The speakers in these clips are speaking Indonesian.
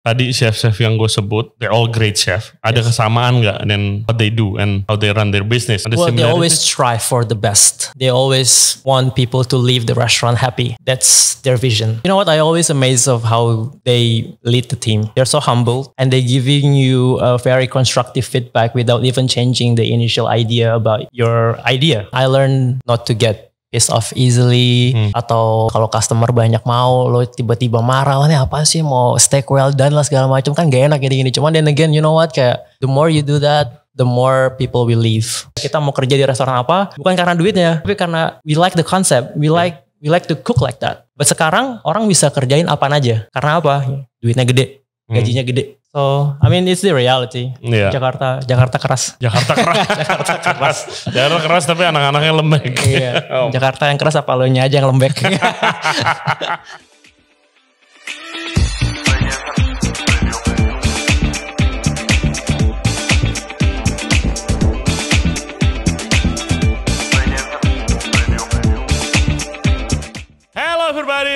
tadi chef-chef yang gue sebut, they're all great chef. Ada yes. kesamaan nggak dan what they do and how they run their business? Ada well, they always try for the best. They always want people to leave the restaurant happy. That's their vision. You know what? I always amazed of how they lead the team. They're so humble and they're giving you a very constructive feedback without even changing the initial idea about your idea. I learned not to get Piss off easily hmm. atau kalau customer banyak mau lo tiba-tiba marah lah nih apa sih mau steak well done lah segala macam kan gak enak gini-gini cuman then again you know what kayak the more you do that the more people will leave kita mau kerja di restoran apa bukan karena duitnya tapi karena we like the concept we hmm. like we like to cook like that but sekarang orang bisa kerjain apa aja karena apa duitnya gede hmm. gajinya gede So, I mean it's the reality. Yeah. Jakarta, Jakarta keras. Jakarta keras. Jakarta keras. Jakarta keras tapi anak-anaknya lembek. Iya. Oh. Jakarta yang keras apa lo aja yang lembek.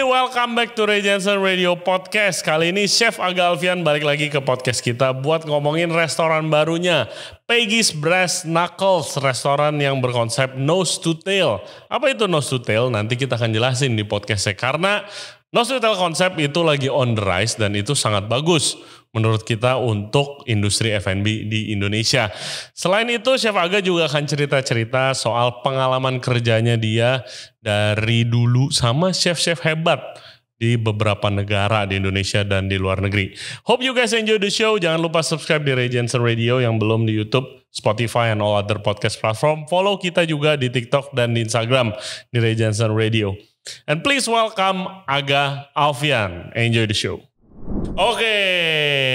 welcome back to Ray Jensen Radio Podcast. Kali ini Chef Aga Alfian balik lagi ke podcast kita buat ngomongin restoran barunya. Peggy's Brass Knuckles, restoran yang berkonsep nose to tail. Apa itu nose to tail? Nanti kita akan jelasin di podcastnya. Karena nose to tail konsep itu lagi on the rise dan itu sangat bagus menurut kita untuk industri F&B di Indonesia. Selain itu Chef Aga juga akan cerita-cerita soal pengalaman kerjanya dia dari dulu sama chef-chef hebat di beberapa negara di Indonesia dan di luar negeri. Hope you guys enjoy the show. Jangan lupa subscribe di Regency Radio yang belum di YouTube, Spotify, and all other podcast platform. Follow kita juga di TikTok dan di Instagram di Regency Radio. And please welcome Aga Alfian. Enjoy the show. Oke,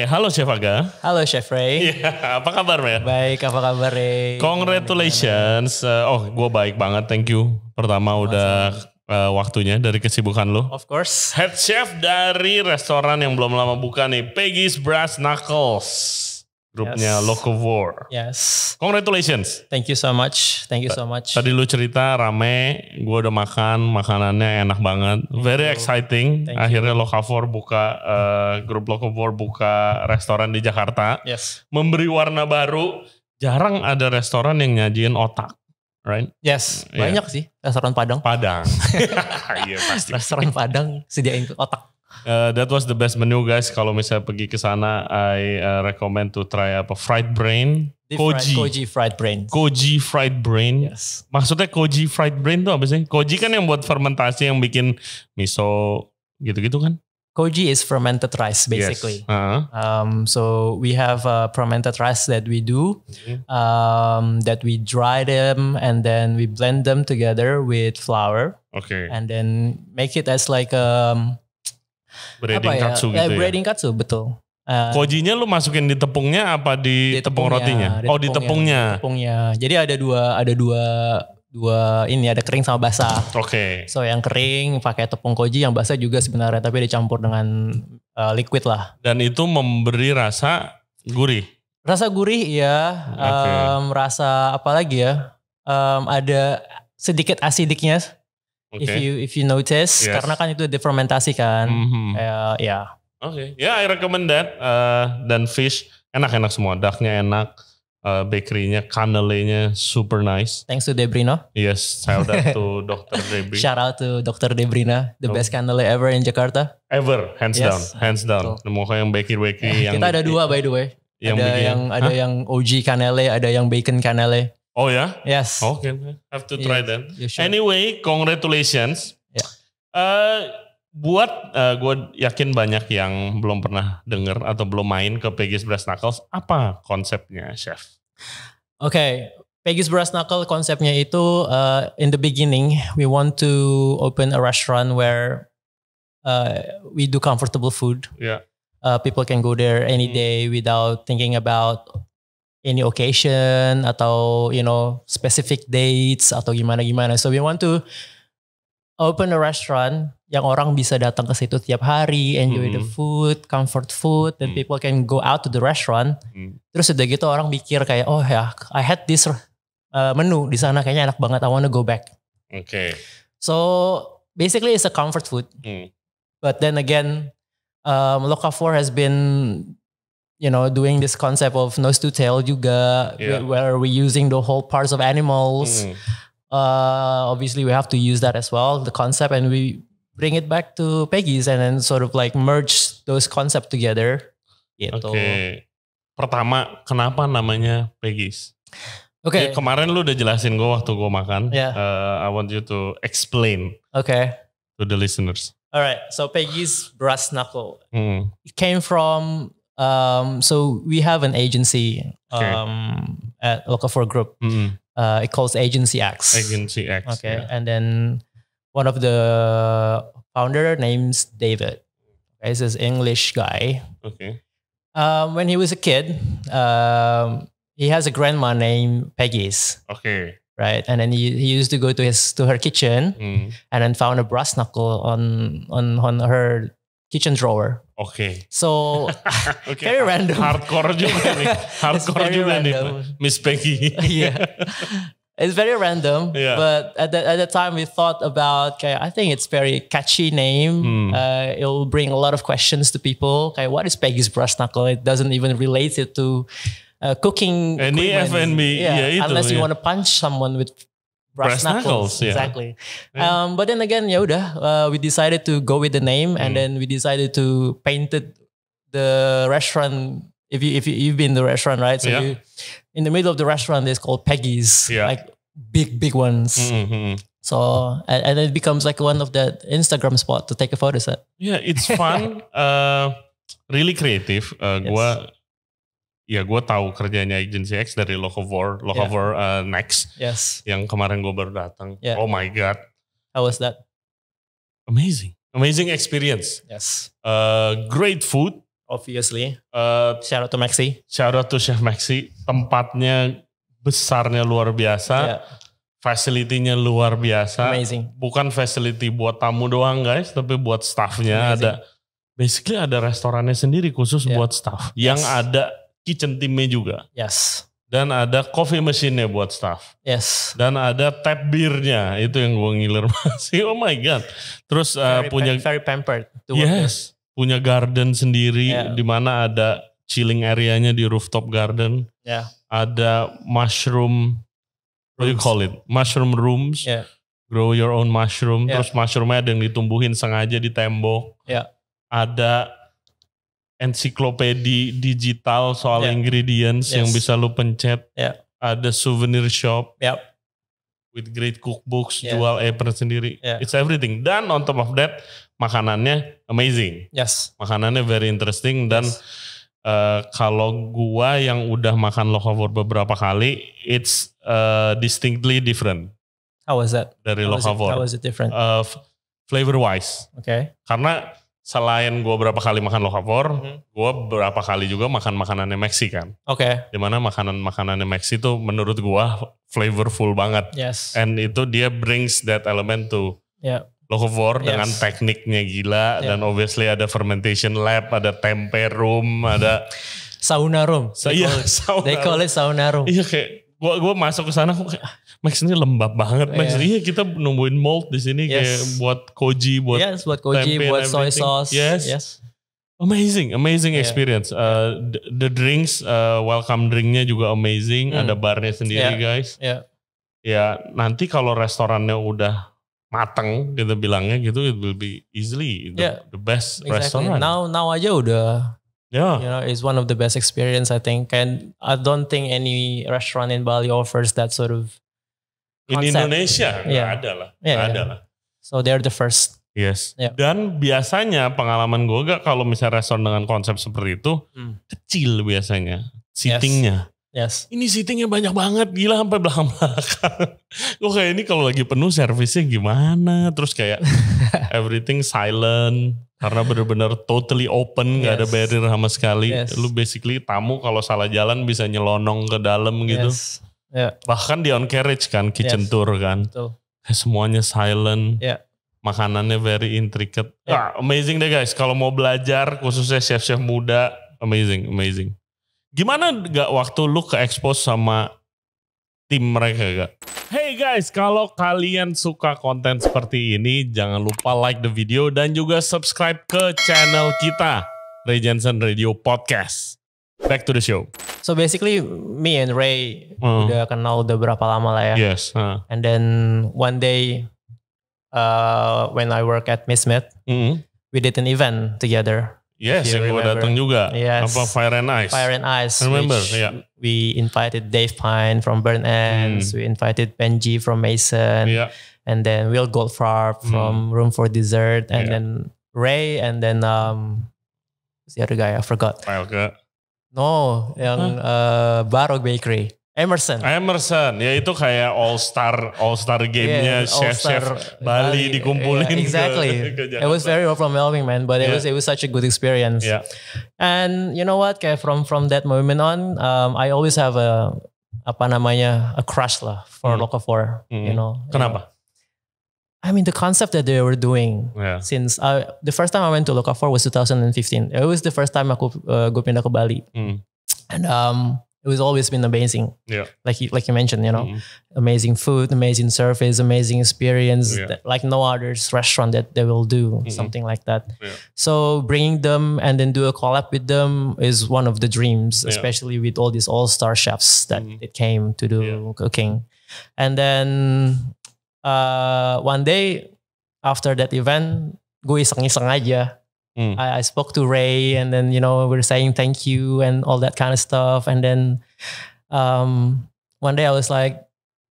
halo Chef Aga. Halo Chef Ray. Ya, apa kabar ya? Baik, apa kabar Ray? Congratulations. Oh, gue baik banget, thank you. Pertama oh, udah uh, waktunya dari kesibukan lo. Of course. Head chef dari restoran yang belum lama buka nih, Peggy's Brass Knuckles grupnya yes. Loco War. Yes. Congratulations. Thank you so much. Thank you so much. Tadi lu cerita rame, gue udah makan, makanannya enak banget. Very you. exciting. Thank Akhirnya War buka uh, grup Loco War buka restoran di Jakarta. Yes. Memberi warna baru. Jarang ada restoran yang nyajiin otak. Right? Yes, iya. banyak yeah. sih restoran Padang. Padang. Iya pasti. Restoran Padang sediain otak. Uh, that was the best menu guys. Kalau misalnya pergi ke sana, I uh, recommend to try apa fried brain, koji, koji fried brain, koji fried brain. Yes. Maksudnya koji fried brain tuh apa sih? Koji kan yang buat fermentasi yang bikin miso gitu-gitu kan? Koji is fermented rice basically. Yes. Uh -huh. um, so we have a uh, fermented rice that we do, mm-hmm. um, that we dry them and then we blend them together with flour. Okay. And then make it as like a um, Breading ya? katsu ya, gitu eh, ya? breading katsu betul. Uh, Kojinya lu masukin di tepungnya apa di, di tepung rotinya? Di oh, di tepungnya. Di tepungnya. Jadi ada dua ada dua dua ini ada kering sama basah. Oke. Okay. So yang kering pakai tepung koji, yang basah juga sebenarnya tapi dicampur dengan uh, liquid lah. Dan itu memberi rasa gurih. Rasa gurih ya, okay. um, rasa apa lagi ya? Um, ada sedikit asidiknya Okay. If you if you notice, yes. karena kan itu defermentasi kan, mm -hmm. uh, ya. Yeah. Oke, okay. ya yeah, I recommend that. Uh, dan fish enak-enak semua, ducknya enak, uh, bakerynya, nya super nice. Thanks to Debrina. Yes, shout out to Dr. Debrina. shout out to Dr. Debrina, the oh. best cannelle ever in Jakarta. Ever, hands yes. down, hands down. Betul. yang bakery-bakery eh, yang kita ada dua by the way. Yang ada yang huh? ada yang OG cannelle, ada yang bacon cannelle. Oh ya? Yes. Oke, okay. have to try yeah, then. Sure. Anyway, congratulations. Yeah. Uh, buat uh, eh, gue yakin banyak yang belum pernah dengar atau belum main ke Pegis Brass Knuckles, apa konsepnya, chef? Oke, okay. Peggy's Brass Knuckle konsepnya itu uh, in the beginning we want to open a restaurant where uh, we do comfortable food. Yeah. Uh, people can go there any hmm. day without thinking about any occasion atau you know specific dates atau gimana gimana. So we want to open a restaurant yang orang bisa datang ke situ tiap hari, enjoy mm. the hmm. food, comfort food, then mm. people can go out to the restaurant. Mm. Terus udah gitu orang mikir kayak oh ya I had this uh, menu di sana kayaknya enak banget, I want to go back. Okay. So basically it's a comfort food. Mm. But then again, um, Loca has been you know doing this concept of nose to tail juga yeah. where we using the whole parts of animals mm. uh, obviously we have to use that as well the concept and we bring it back to Peggy's and then sort of like merge those concept together gitu. Oke. Okay. Pertama, kenapa namanya Peggy's? Oke. Okay. Ya, kemarin lu udah jelasin gue waktu gue makan. Yeah. Uh, I want you to explain. Oke. Okay. To the listeners. Alright, so Peggy's brass knuckle. Mm. It came from Um, so we have an agency um, sure. at Group. Mm-hmm. Uh, it calls Agency X. Agency X. Okay, yeah. and then one of the founder names David. Okay, he's this English guy. Okay. Um, when he was a kid, um, he has a grandma named Peggy's. Okay. Right, and then he, he used to go to his to her kitchen, mm. and then found a brass knuckle on on on her kitchen drawer. Okay. So okay. very random. Hardcore juga nih. Hardcore juga random. nih. Miss Peggy. yeah. It's very random, yeah. but at the, at the time we thought about, okay, I think it's very catchy name. Mm. Uh, it will bring a lot of questions to people. Okay, what is Peggy's brass knuckle? It doesn't even relate it to uh, cooking. Any F&B, yeah, yeah Unless you yeah. want to punch someone with brass, brass knuckles, knuckles yeah. exactly. Yeah. Um, but then again, ya udah, uh, we decided to go with the name, mm. and hmm. then we decided to paint it the restaurant. If you if you, you've been in the restaurant, right? So yeah. you, in the middle of the restaurant, it's called Peggy's, yeah. like big big ones. Mm-hmm. So and, and, it becomes like one of the Instagram spot to take a photo set. Yeah, it's fun. uh, really creative. Uh, yes. Gua ya gue tahu kerjanya agency X dari War, Locavore yeah. uh, Next. Yes. Yang kemarin gue baru datang. Yeah. Oh my god. How was that? Amazing. Amazing experience. Yes. Uh, great food. Obviously. Uh, shout out to Maxi. Shout out to Chef Maxi. Tempatnya besarnya luar biasa. Yeah. Facility-nya luar biasa. Amazing. Bukan facility buat tamu doang guys, tapi buat staffnya ada. Basically ada restorannya sendiri khusus yeah. buat staff. Yes. Yang ada kitchen timnya juga. Yes. Dan ada coffee machine-nya buat staff. Yes. Dan ada tap beer-nya. itu yang gue ngiler masih. Oh my god. Terus uh, punya very pampered. Yes. Punya garden sendiri yeah. di mana ada chilling area-nya di rooftop garden. Yeah. Ada mushroom what do you call it? Mushroom rooms. Yeah. Grow your own mushroom. Yeah. Terus mushroom-nya ada yang ditumbuhin sengaja di tembok. Yeah. Ada ensiklopedi digital soal yeah. ingredients yes. yang bisa lu pencet. Yeah. Ada souvenir shop. Yep. Ya. With great cookbooks, yeah. jual apron sendiri. Yeah. It's everything. Dan on top of that, makanannya amazing. Yes. Makanannya very interesting dan yes. uh, kalau gua yang udah makan Lokavor beberapa kali, it's uh, distinctly different. How was that? Dari how How was it different? Uh, eh, flavor wise. Okay. Karena selain gue berapa kali makan mm hmm. gue berapa kali juga makan makanannya Meksi kan. Oke. Okay. Dimana makanan makanannya Meksi itu menurut gue flavorful banget. Yes. And itu dia brings that element to yeah. lokapor yes. dengan tekniknya gila yeah. dan obviously ada fermentation lab, ada tempe room, ada sauna room. They, iya, sauna. they call it sauna room. Iya kayak gue gue masuk ke sana kayak ah, Max ini lembab banget Max. Yeah. Iya kita nungguin mold di sini yes. kayak buat koji, buat yes, buat koji, tempe buat soy sauce. Yes. yes. Amazing, amazing yeah. experience. Uh, the, drinks, uh, welcome drinknya juga amazing. Hmm. Ada barnya sendiri yeah. guys. Yeah. Ya nanti kalau restorannya udah mateng kita bilangnya gitu it will be easily the, yeah. the best exactly. restaurant. Now now aja udah Yeah. You know, it's one of the best experience I think. And I don't think any restaurant in Bali offers that sort of In Indonesia Indonesia yeah. ada lah, yeah, nggak yeah. ada lah. So they're the first. Yes. Yeah. Dan biasanya pengalaman gue gak kalau misalnya restoran dengan konsep seperti itu hmm. kecil biasanya seatingnya. Yes. yes. Ini seatingnya banyak banget gila sampai belakang belakang. gue kayak ini kalau lagi penuh servisnya gimana? Terus kayak everything silent karena bener-bener totally open nggak yes. Gak ada barrier sama sekali. Yes. Lu basically tamu kalau salah jalan bisa nyelonong ke dalam gitu. Yes Yeah. Bahkan di on carriage kan, kitchen yes. tour kan. Betul. Semuanya silent. Yeah. Makanannya very intricate. Yeah. Ah, amazing deh guys. Kalau mau belajar khususnya chef-chef muda, amazing, amazing. Gimana gak waktu lu ke expose sama tim mereka gak? Hey guys, kalau kalian suka konten seperti ini, jangan lupa like the video dan juga subscribe ke channel kita, Jensen Radio Podcast back to the show. So basically, me and Ray uh. udah kenal udah berapa lama lah ya. Yes. Uh. And then one day, uh, when I work at Miss mm -hmm. we did an event together. Yes, yang gue datang juga. Yes. Apa Fire and Ice. Fire and Ice. I remember, yeah. We invited Dave Pine from Burn Ends. Mm. We invited Benji from Mason. Yeah. And then Will Goldfarb mm. from mm. Room for Dessert. And yeah. then Ray and then um, the other guy? I forgot. Fire No, yang huh? uh, eh, Barok Bakery. Emerson. Emerson, ya itu kayak all star all star gamenya yeah, chef chef Bali, Bali dikumpulin. Yeah, exactly. Ke, ke it was very overwhelming, man, but it yeah. was it was such a good experience. Yeah. And you know what? Kayak from from that moment on, um, I always have a apa namanya a crush lah for mm. Loka Four. You hmm. know. Kenapa? I mean, the concept that they were doing yeah. since uh, the first time I went to Lokafor was 2015. It was the first time aku uh, go pindah ke Bali, mm. and um, it was always been amazing. Yeah, like you, like you mentioned, you know, mm. amazing food, amazing service, amazing experience, yeah. that, like no other restaurant that they will do mm-hmm. something like that. Yeah. So bringing them and then do a collab with them is one of the dreams, especially with all these all star chefs that mm. it came to do cooking, and then uh, one day after that event, gue iseng-iseng aja. Mm. I, I spoke to Ray and then you know we we're saying thank you and all that kind of stuff. And then um, one day I was like,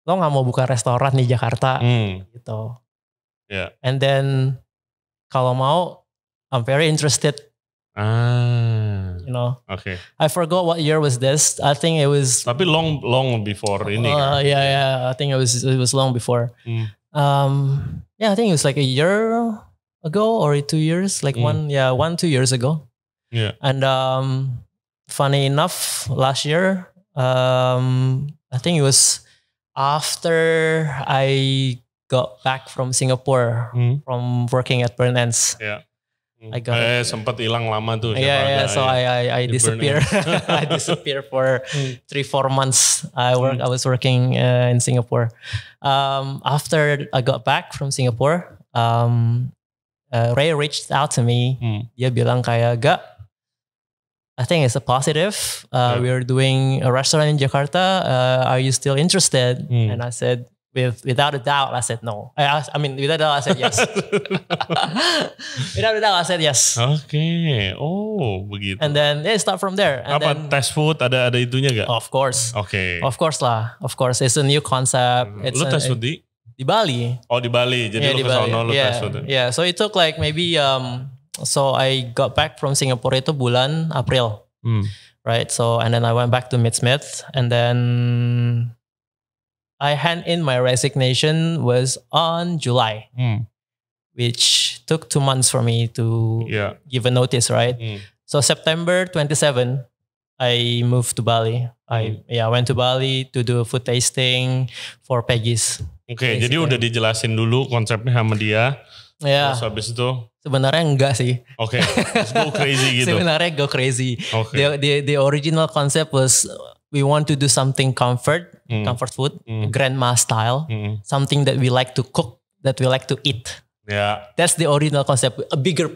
lo nggak mau buka restoran di Jakarta mm. gitu. Yeah. And then kalau mau, I'm very interested. Ah. you know. Okay. I forgot what year was this. I think it was. Tapi long long before ini. Uh, yeah yeah. I think it was it was long before. Mm. Um. Yeah, I think it was like a year ago or two years, like mm. one yeah one two years ago. Yeah. And um, funny enough, last year, um, I think it was after I got back from Singapore mm. from working at Burn Ends. Yeah. Hmm. I got eh, sempat hilang lama tuh. Yeah, yeah. Iya, so iya. I I, I disappear. I disappear for hmm. three four months. I work. I was working uh, in Singapore. Um, after I got back from Singapore, um, uh, Ray reached out to me. Hmm. Dia bilang kayak gak. I think it's a positive. Uh, yeah. We are doing a restaurant in Jakarta. Uh, are you still interested? Hmm. And I said with without a doubt I said no. I, I mean without a doubt I said yes. without a doubt I said yes. Okay. Oh, begitu. And then yeah, start from there. And Apa then, test food ada ada itunya gak? Of course. Okay. Of course lah. Of course it's a new concept. Hmm. It's Lu an, test food di di Bali. Oh, di Bali. Jadi yeah, lu kesana lu yeah. test food. Yeah, so it took like maybe um so I got back from Singapore itu bulan April. Hmm. Right? So and then I went back to Mid Smith and then I hand in my resignation was on July, mm. which took two months for me to yeah. give a notice, right? Mm. So September 27, I moved to Bali. Mm. I hmm. yeah went to Bali to do a food tasting for Peggy's. Oke, okay, jadi udah dijelasin dulu konsepnya sama dia. Ya. Yeah. Terus itu sebenarnya enggak sih. Oke, okay. go crazy gitu. sebenarnya go crazy. Okay. The, the the original concept was we want to do something comfort mm. comfort food, mm. grandma style, mm. something that we like to cook, that we like to eat. Yeah. That's the original concept, a bigger,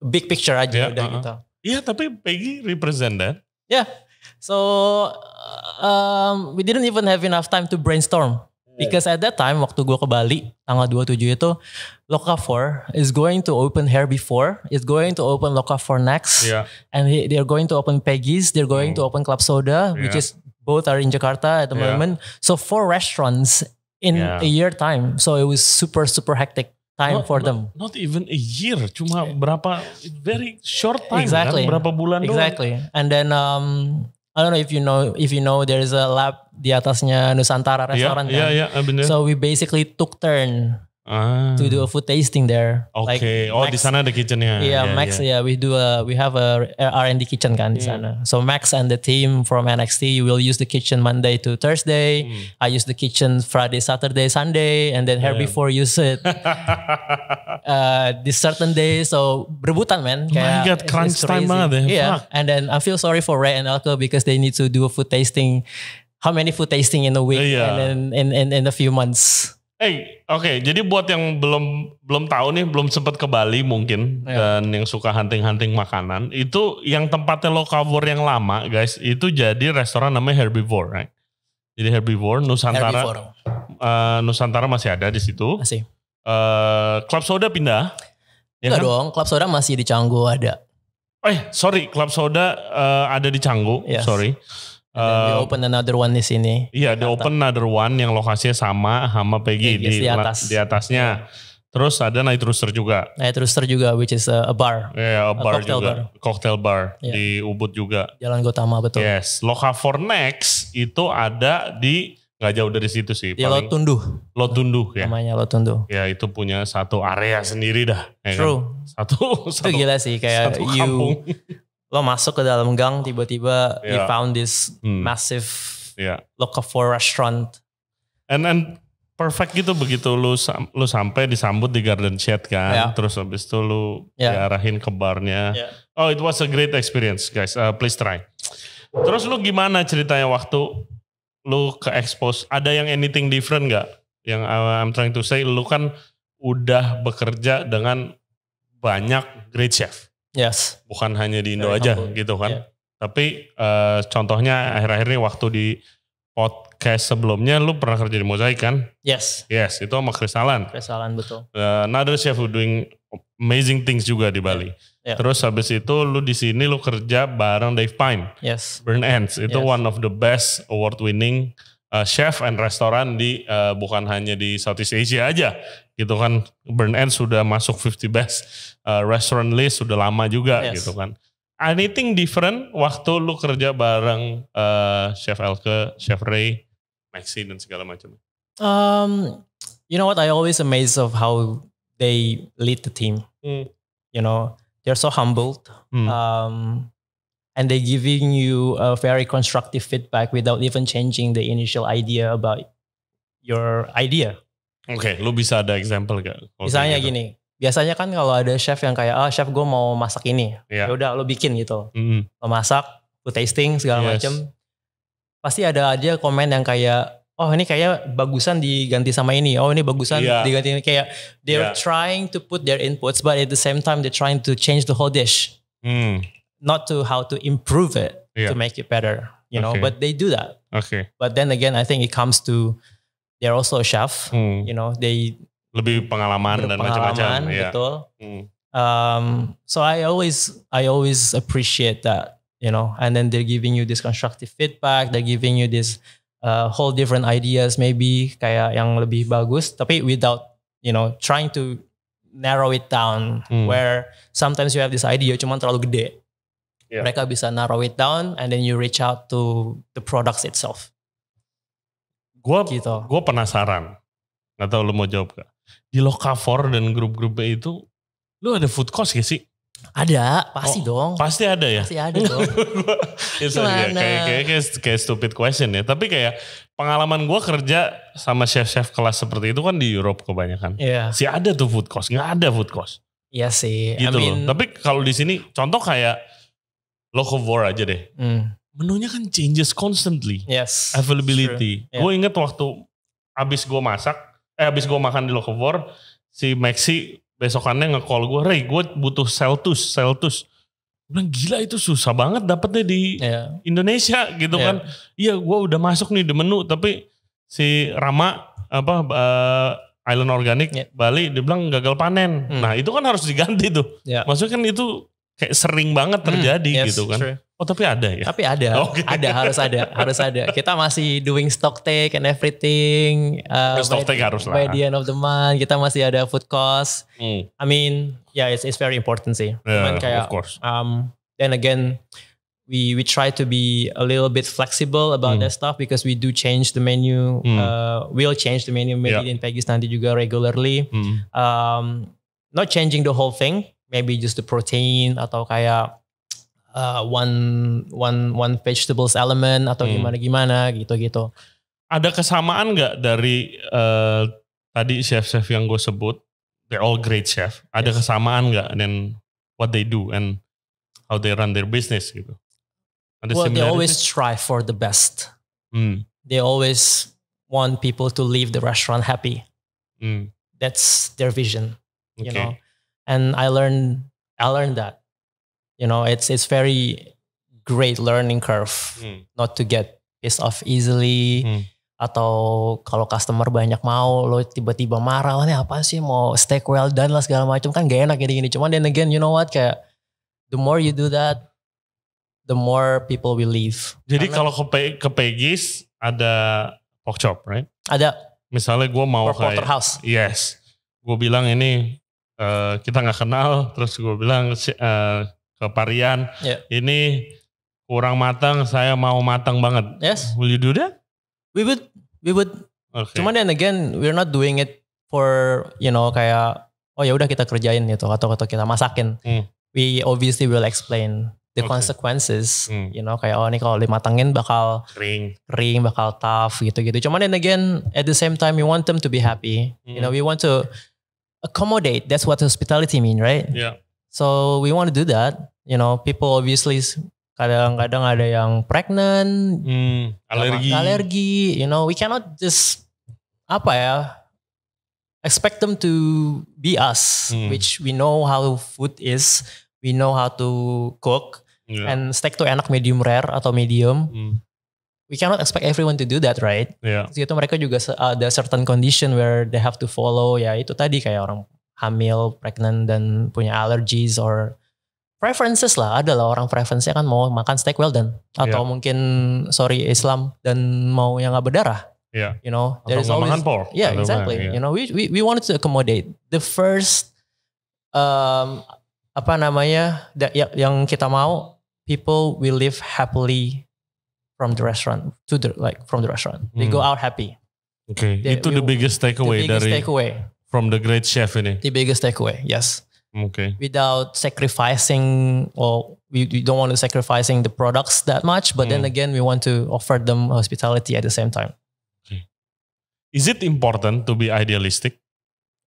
big picture aja yeah, udah uh -uh. gitu. Iya, yeah, tapi Peggy represent that. Yeah. So uh, um, we didn't even have enough time to brainstorm. Because at that time waktu gue ke Bali tanggal 27 itu Loka 4 is going to open here Before, is going to open Loka 4 next, yeah. and they're going to open Peggy's, they're going mm. to open Club Soda, yeah. which ya. is both are in Jakarta at the yeah. moment. So four restaurants in yeah. a year time. So it was super super hectic time not, for not, them. Not even a year, cuma berapa very short time. Exactly. Kan? Berapa bulan Exactly. Doang. And then um I don't know if you know if you know there is a lab di atasnya Nusantara restaurant. Yeah, kan? yeah, yeah, So we basically took turn Ah. to do a food tasting there. Okay. Like oh, di sana ada kitchennya. Yeah, yeah Max. Yeah. yeah. we do a we have a R&D kitchen kan di yeah. Hmm. sana. So Max and the team from NXT will use the kitchen Monday to Thursday. Mm. I use the kitchen Friday, Saturday, Sunday, and then her yeah. before use it uh, this certain day. So berebutan man. Oh Kayak, my God, crunch time banget. Yeah, Fuck. and then I feel sorry for Ray and Elko because they need to do a food tasting. How many food tasting in a week yeah. and then in, in, in a few months? Eh, oke. Okay, jadi buat yang belum belum tahu nih, belum sempat ke Bali mungkin yeah. dan yang suka hunting-hunting makanan, itu yang tempatnya cover yang lama, guys, itu jadi restoran namanya Herbivore, right? Jadi Herbivore Nusantara Herbivore. Uh, Nusantara masih ada di situ. Masih. Uh, Club Soda pindah. Ya kan? dong, Club Soda masih di Canggu ada. Eh, sorry, Club Soda uh, ada di Canggu, yes. Iya. sorry. And eh, open another one di sini. Iya, di open another one yang lokasinya sama sama iya, Peggy, iya, di, di atas. Di atasnya. Iya. Terus ada night rooster juga. Night rooster juga, which is a, a bar. Iya, yeah, a bar a cocktail juga. Bar. Cocktail bar yeah. di Ubud juga. Jalan Gotama betul. Yes, Loka for Next itu ada di nggak jauh dari situ sih. Di Lot Tunduh. Lot Tunduh ya. Namanya Lot Tunduh. Ya itu punya satu area sendiri dah. Ya kan? True. Kan? Satu, satu. Itu gila sih kayak satu kampung. you lo masuk ke dalam gang tiba-tiba yeah. you found this hmm. massive yeah. for restaurant and and perfect gitu begitu lu lu sampai disambut di garden shed kan yeah. terus habis itu lu yeah. diarahin ke barnya yeah. oh it was a great experience guys uh, please try terus lu gimana ceritanya waktu lu ke expose ada yang anything different nggak yang uh, I'm trying to say lu kan udah bekerja dengan banyak great chef Yes. Bukan hanya di Indo Dari aja Hamburg. gitu kan. Yeah. Tapi uh, contohnya akhir-akhir ini waktu di podcast sebelumnya lu pernah kerja di Mozaik kan? Yes. Yes, itu sama Chris Alan. Chris Alan betul. Uh, another chef who doing amazing things juga di Bali. Yeah. Terus habis itu lu di sini lu kerja bareng Dave Pine. Yes. Burn Ends itu yes. one of the best award winning uh, chef and restoran di uh, bukan hanya di Southeast Asia aja gitu kan Burn End sudah masuk 50 best uh, restaurant list sudah lama juga yes. gitu kan anything different waktu lu kerja bareng uh, chef Elke, chef Ray, Maxi dan segala macam um you know what I always amazed of how they lead the team hmm. you know they're so humbled hmm. um and they giving you a very constructive feedback without even changing the initial idea about your idea. Oke, okay, lu bisa ada example gak? Misalnya gitu. gini, biasanya kan kalau ada chef yang kayak, ah oh, chef gue mau masak ini, yeah. ya udah lu bikin gitu, mm. lo masak, lu tasting segala yes. macem, pasti ada aja komen yang kayak, oh ini kayak bagusan diganti sama ini, oh ini bagusan yeah. diganti ini kayak they're yeah. trying to put their inputs, but at the same time they're trying to change the whole dish. Mm. not to how to improve it yeah. to make it better, you okay. know, but they do that. Okay. But then again, I think it comes to they're also a chef, hmm. you know, they lebih pengalaman dan macam-macam, yeah. betul. Hmm. Um, so I always I always appreciate that, you know, and then they're giving you this constructive feedback, they're giving you this uh, whole different ideas maybe kayak yang lebih bagus tapi without you know trying to narrow it down hmm. where sometimes you have this idea cuman terlalu gede yeah. mereka bisa narrow it down and then you reach out to the products itself. Gua gitu. gua penasaran. Gak tahu lu mau jawab gak? Di Lokafor dan grup-grup itu lu ada food cost gak sih? Ada, pasti oh, dong. Pasti ada ya. Pasti ada dong. ya, kayak, kayak, kayak, kayak stupid question ya. Tapi kayak pengalaman gue kerja sama chef-chef kelas seperti itu kan di Eropa kebanyakan. Iya. Yeah. Si ada tuh food cost, nggak ada food cost. Iya sih. Gitu I mean, loh. Tapi kalau di sini, contoh kayak locavore aja deh. Mm. Menunya kan changes constantly. Yes. Availability. Yeah. Gue inget waktu abis gue masak, eh abis gue makan di locavore, si Maxi besokannya nge-call gue, Ray gue butuh celtus, celtus. Gue bilang gila itu susah banget dapetnya di yeah. Indonesia gitu yeah. kan. Iya gue udah masuk nih di menu tapi si Rama apa uh, Island Organic yeah. Bali dia bilang gagal panen. Hmm. Nah itu kan harus diganti tuh. Yeah. Maksudnya kan itu kayak sering banget hmm, terjadi hmm, yes, gitu kan. True. Oh tapi ada ya? Tapi ada, okay. ada harus ada, harus ada. Kita masih doing stock take and everything. Uh, stock take harus lah. By the end of the month kita masih ada food cost. Hmm. I mean, yeah it's, it's very important sih. Yeah, kayak, of course. Um, then again, we we try to be a little bit flexible about hmm. that stuff because we do change the menu. Hmm. Uh, we'll change the menu maybe yeah. in pegi's nanti juga regularly. Hmm. Um, not changing the whole thing, maybe just the protein atau kayak uh, one one one vegetables element atau hmm. gimana gimana gitu gitu. Ada kesamaan nggak dari uh, tadi chef-chef yang gue sebut? they all great chef. Ada yes. kesamaan nggak dan what they do and how they run their business gitu? Ada well, they always try for the best. Hmm. They always want people to leave the restaurant happy. Hmm. That's their vision. Okay. You know and I learned I learned that you know it's it's very great learning curve mm. not to get pissed off easily mm. atau kalau customer banyak mau lo tiba-tiba marah lah ini apa sih mau steak well done lah segala macam kan gak enak gini-gini cuman then again you know what kayak the more you do that the more people will leave jadi kalau ke, ke Pegis ada pork chop right ada misalnya gue mau kayak house. yes gue bilang ini Eh, kita nggak kenal terus gue bilang uh, ke Parian yeah. ini kurang matang saya mau matang banget yes will you do that we would we would okay. cuman then again we're not doing it for you know kayak oh ya udah kita kerjain gitu atau atau kita masakin hmm. we obviously will explain the okay. consequences hmm. you know kayak oh ini kalau dimatangin bakal kering kering bakal tough gitu gitu cuman then again at the same time we want them to be happy hmm. you know we want to accommodate. That's what hospitality mean, right? Yeah. So we want to do that. You know, people obviously kadang-kadang ada yang pregnant, mm, alergi, alergi. You know, we cannot just apa ya expect them to be us, mm. which we know how food is, we know how to cook, yeah. and steak to enak medium rare atau medium. Mm we cannot expect everyone to do that, right? Yeah. Itu mereka juga ada certain condition where they have to follow ya itu tadi kayak orang hamil, pregnant dan punya allergies or preferences lah. Ada lah orang preferensinya kan mau makan steak well done atau yeah. mungkin sorry Islam dan mau yang nggak berdarah. Yeah. You know, there is always pork, yeah exactly. Way, yeah. You know, we we we wanted to accommodate the first um, apa namanya ya, yang kita mau people will live happily from the restaurant to the like from the restaurant. Hmm. They go hmm. out happy. okay. They, itu we, the biggest takeaway dari takeaway. from the great chef ini. The biggest takeaway, yes. Okay. Without sacrificing or we, we don't want to sacrificing the products that much, but hmm. then again we want to offer them hospitality at the same time. Okay. Is it important to be idealistic?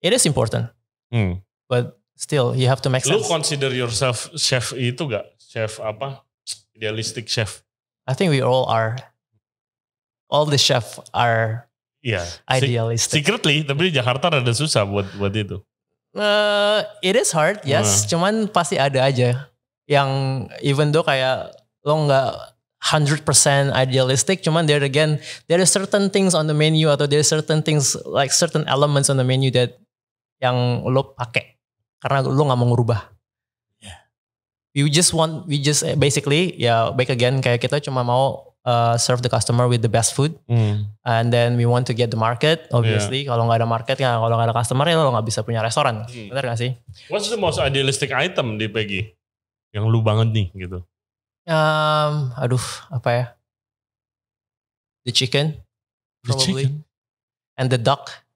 It is important. Hmm. But still you have to make sense. consider yourself chef itu gak? Chef apa? Idealistic chef I think we all are. All the chef are yeah, idealistic. Secretly, tapi di Jakarta rada susah buat buat itu. Uh, it is hard, yes. Uh. Cuman pasti ada aja yang even though kayak lo nggak 100% idealistic cuman there again there are certain things on the menu atau there are certain things like certain elements on the menu that yang lo pakai karena lo nggak mau ngerubah We just want we just eh, basically ya yeah, back again kayak kita cuma mau uh, serve the customer with the best food mm. and then we want to get the market obviously yeah. kalau nggak ada market ya kalau nggak ada customer ya lo nggak bisa punya restoran mm. benar nggak sih what's the most idealistic item di Peggy yang lu banget nih gitu um, aduh apa ya the chicken the probably chicken. and the duck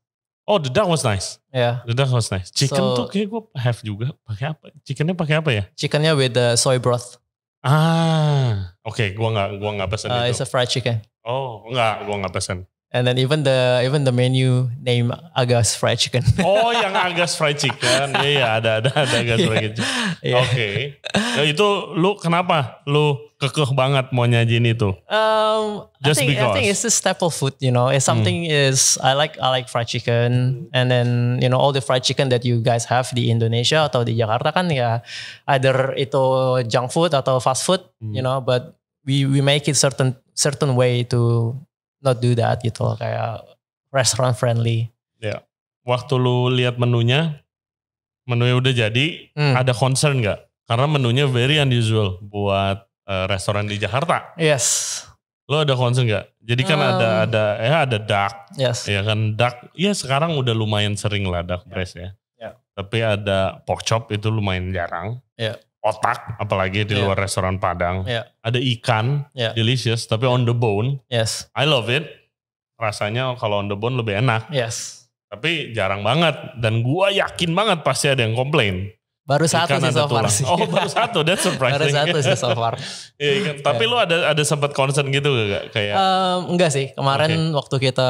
Oh, the duck was nice. Ya. Yeah. The duck was nice. Chicken so, tuh kayak gue have juga pakai apa? Chickennya pakai apa ya? Chickennya with the soy broth. Ah, oke, okay, gua nggak gua nggak pesan uh, itu. It's a fried chicken. Oh, nggak, gua nggak pesan. And then even the even the menu name Agas Fried Chicken. oh, yang Agas Fried Chicken. Iya, yeah, ada ada ada Agas yeah. Fried iya. Chicken. Yeah. Oke. Okay. Ya, nah, itu lu kenapa lu kekeh banget mau nyajin itu? Um, Just I think, because. I think it's a staple food, you know. It's something hmm. is I like I like fried chicken and then you know all the fried chicken that you guys have di Indonesia atau di Jakarta kan ya either itu junk food atau fast food, hmm. you know, but we we make it certain certain way to not do that gitu loh kayak restaurant friendly. Ya. Waktu lu lihat menunya, menunya udah jadi, hmm. ada concern nggak? Karena menunya very unusual buat uh, restoran di Jakarta. Yes. Lo ada concern nggak? Jadi kan um, ada ada eh, ya ada duck. Yes. Ya kan duck. Ya sekarang udah lumayan sering lah duck yeah. breast ya. Yeah. Ya. Tapi ada pork chop itu lumayan jarang. Yeah otak apalagi di yeah. luar restoran Padang. Yeah. Ada ikan, yeah. delicious tapi on the bone. Yes. I love it. Rasanya kalau on the bone lebih enak. Yes. Tapi jarang banget dan gua yakin banget pasti ada yang komplain. Baru ikan satu sih so far sih. Oh baru satu, that's surprising. baru satu sih so far. yeah, Tapi yeah. lu ada ada sempat concern gitu gak kayak? Um, enggak sih. Kemarin okay. waktu kita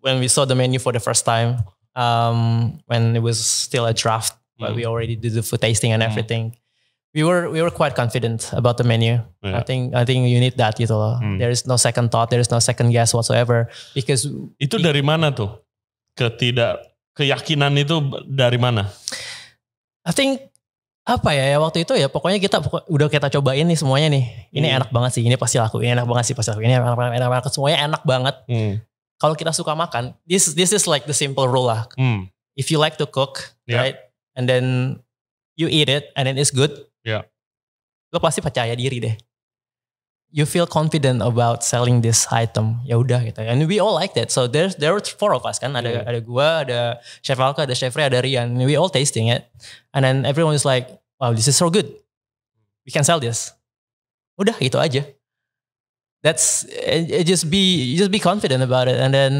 when we saw the menu for the first time, um, when it was still a draft, but mm. we already did the food tasting and hmm. everything. Mm we were we were quite confident about the menu. Yeah. I think I think you need that gitu loh. Hmm. There is no second thought, there is no second guess whatsoever because Itu it, dari mana tuh? Ketidak keyakinan itu dari mana? I think apa ya ya waktu itu ya pokoknya kita pokok, udah kita cobain nih semuanya nih. Ini hmm. enak banget sih, ini pasti laku, ini enak banget sih pasti laku, ini enak banget, enak banget semuanya enak banget. Hmm. Kalau kita suka makan, this this is like the simple rule lah. Hmm. If you like to cook, yeah. right? And then you eat it and then it's good yeah. lo pasti percaya diri deh you feel confident about selling this item ya udah gitu and we all like that so there there were four of us kan ada yeah. ada gua ada chef Alka ada chef rey ada Rian and we all tasting it and then everyone is like wow this is so good we can sell this udah gitu aja that's it, it just be just be confident about it and then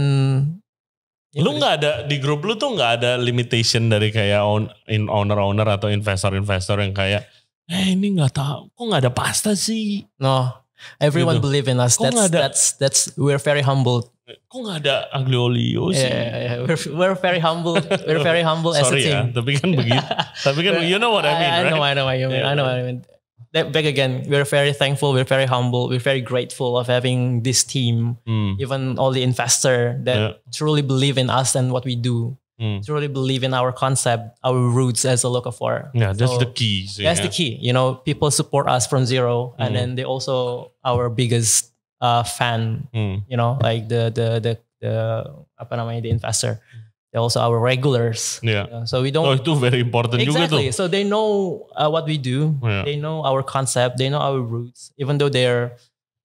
ya lu nggak ada di grup lu tuh nggak ada limitation dari kayak own in owner owner atau investor investor yang kayak eh ini nggak tahu kok nggak ada pasta sih no everyone gitu. believe in us kok that's ada, that's that's we're very humble. kok nggak ada aglio olio sih yeah, yeah, We're, we're very humble we're very humble as a ya, team ya, tapi kan begitu tapi kan you know what I mean I, I right? know I know what you mean yeah, I know what I mean back again we're very thankful we're very humble we're very grateful of having this team mm. even all the investor that yeah. truly believe in us and what we do Mm. To really believe in our concept, our roots as a local for. Yeah, that's so the key. So that's yeah. the key. You know, people support us from zero, mm. and hmm. then they also our biggest uh, fan. Mm. You know, like the the the the apa namanya the investor. They're also our regulars. Yeah. You know? So we don't. Oh, it's very important. Exactly. So they know uh, what we do. Yeah. They know our concept. They know our roots. Even though they're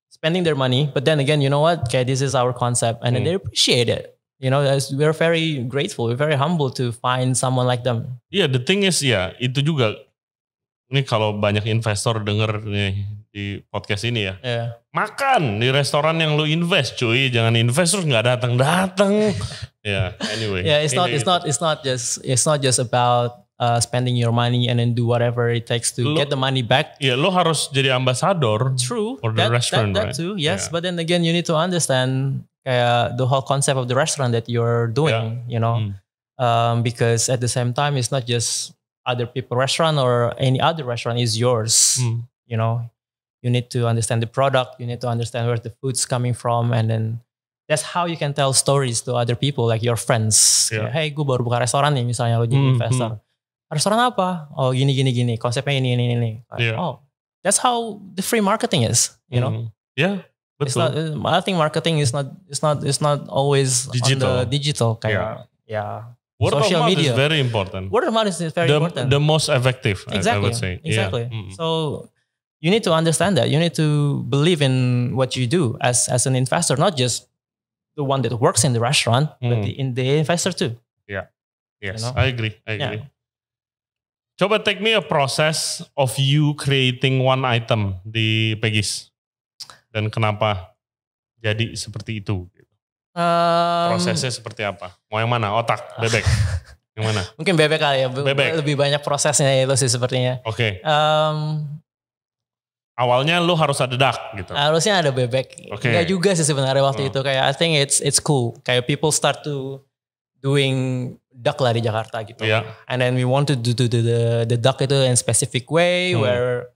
spending their money, but then again, you know what? Okay, this is our concept, and mm. they appreciate it. you know we're very grateful we're very humble to find someone like them yeah the thing is ya yeah, itu juga ini kalau banyak investor denger nih di podcast ini ya yeah. makan di restoran yang lu invest cuy jangan invest terus nggak datang datang ya yeah, anyway yeah it's not it's not it's not just it's not just about uh, spending your money and then do whatever it takes to lo, get the money back. Iya, yeah, lo harus jadi ambasador. True. For the that, restaurant, that, that right? too, yes. Yeah. But then again, you need to understand kayak the whole concept of the restaurant that you're doing, yeah. you know, mm. um, because at the same time, it's not just other people restaurant or any other restaurant is yours. Mm. You know, you need to understand the product, you need to understand where the food's coming from, and then that's how you can tell stories to other people, like your friends. Yeah. hey, gue baru buka restoran nih, misalnya lo jadi mm, investor. Mm. Restoran apa? Oh, gini gini gini. Konsepnya ini ini ini. yeah. Oh, that's how the free marketing is. You know. Mm-hmm. Yeah. Betul. It's not, uh, I think marketing is not it's not it's not always digital. on the digital kind. Yeah. yeah. Word Social of mouth media. is very important. Word of mouth is very the, important. The most effective, exactly. I, would say. Exactly. Yeah. Mm-hmm. So you need to understand that. You need to believe in what you do as as an investor, not just the one that works in the restaurant, mm. but the, in the investor too. Yeah. Yes, you know? I agree. I agree. Yeah. Coba take me a process of you creating one item di Pegis. dan kenapa jadi seperti itu? Um, Prosesnya seperti apa? Mau yang mana? Otak, ah. bebek. yang mana? Mungkin bebek kali ya. Bebek. Lebih banyak prosesnya itu sih sepertinya. Oke. Okay. Um, Awalnya lu harus ada duck gitu. Harusnya ada bebek. Oke. Okay. juga sih sebenarnya waktu oh. itu kayak I think it's it's cool. Kayak people start to doing duck lah di Jakarta gitu. Yeah. And then we wanted to do the the, the duck itu in specific way hmm. where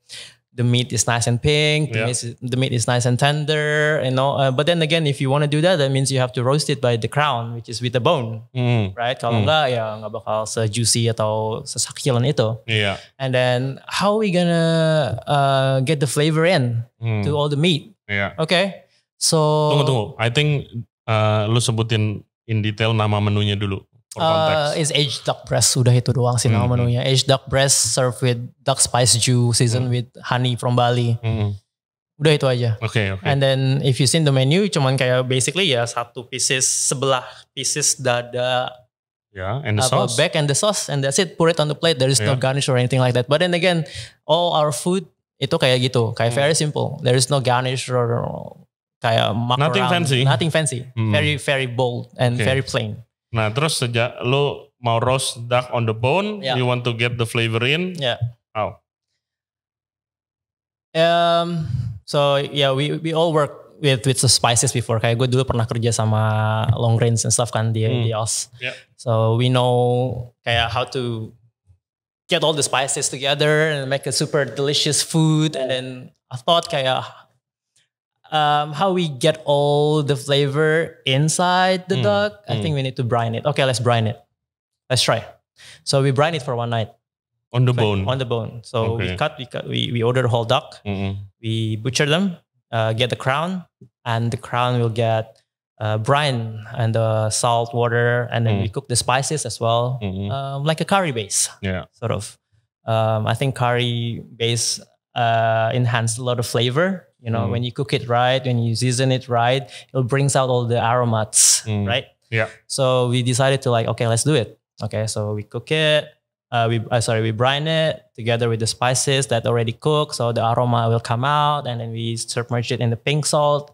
the meat is nice and pink, the, yeah. meat, is, the meat is nice and tender, you know. Uh, but then again, if you want to do that, that means you have to roast it by the crown, which is with the bone, mm. right? Kalau mm. enggak, ya nggak bakal se-juicy atau sesakilan itu. Yeah. And then how are we gonna uh, get the flavor in mm. to all the meat? Yeah. Okay. So. Tunggu tunggu. I think uh, lu sebutin in detail nama menunya dulu. Uh, is aged duck breast sudah itu doang sih mm -hmm. nama hmm. menunya. Aged duck breast served with duck spice jus, seasoned mm -hmm. with honey from Bali. Mm -hmm. Udah itu aja. Oke, okay, Okay. And then if you seen the menu cuman kayak basically ya satu pieces sebelah pieces dada Yeah, and the apa, sauce. Back and the sauce and that's it. Pour it on the plate. There is yeah. no ya. garnish or anything like that. But then again, all our food itu kayak gitu, kayak mm. very simple. There is no garnish or kayak macaron. Nothing fancy. Nothing fancy. Mm. Very very bold and okay. very plain. Nah, terus sejak lu mau roast duck on the bone, yeah. you want to get the flavor in. Yeah. How? Um, so yeah, we we all work with with the spices before. Kayak gue dulu pernah kerja sama long range and stuff kan di hmm. di Oz. Yeah. So we know kayak how to get all the spices together and make a super delicious food. And then I thought kayak um, how we get all the flavor inside the mm. duck, I mm. think we need to brine it. Okay, let's brine it. Let's try. So we brine it for one night. On the bone. On the bone. So okay. we cut, we cut, we, we order the whole duck. Mm-hmm. We butcher them, uh, get the crown, and the crown will get uh, brine and uh, salt water, and then mm. we cook the spices as well, mm-hmm. um, like a curry base. Yeah. Sort of. Um, I think curry base uh, enhanced a lot of flavor You know, mm. when you cook it right, when you season it right, it brings out all the aromas, mm. right? Yeah. So we decided to like, okay, let's do it. Okay, so we cook it. Uh, we uh, sorry, we brine it together with the spices that already cooked, so the aroma will come out, and then we submerge it in the pink salt,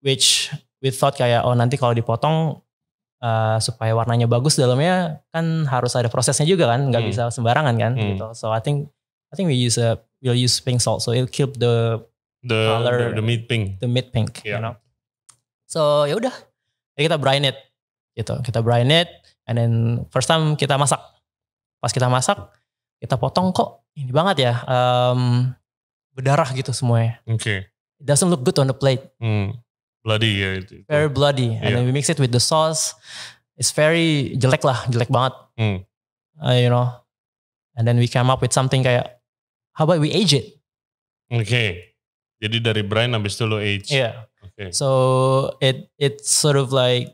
which we thought kayak oh nanti kalau dipotong uh, supaya warnanya bagus dalamnya kan harus ada prosesnya juga kan, nggak hmm. bisa sembarangan kan hmm. gitu. So I think I think we use a we'll use pink salt, so it'll keep the the color, the, the meat pink, the meat pink, yeah. you know. So ya udah, kita brine it, gitu. Kita brine it, and then first time kita masak. Pas kita masak, kita potong kok ini banget ya, um, berdarah gitu semuanya. Oke. Okay. It doesn't look good on the plate. Hmm. Bloody ya itu. Very bloody, and yeah. then we mix it with the sauce. It's very jelek lah, jelek banget. Hmm. Uh, you know, and then we came up with something kayak how about we age it? Oke. Okay. Jadi dari brine habis itu lo age. Yeah. Okay. So it it's sort of like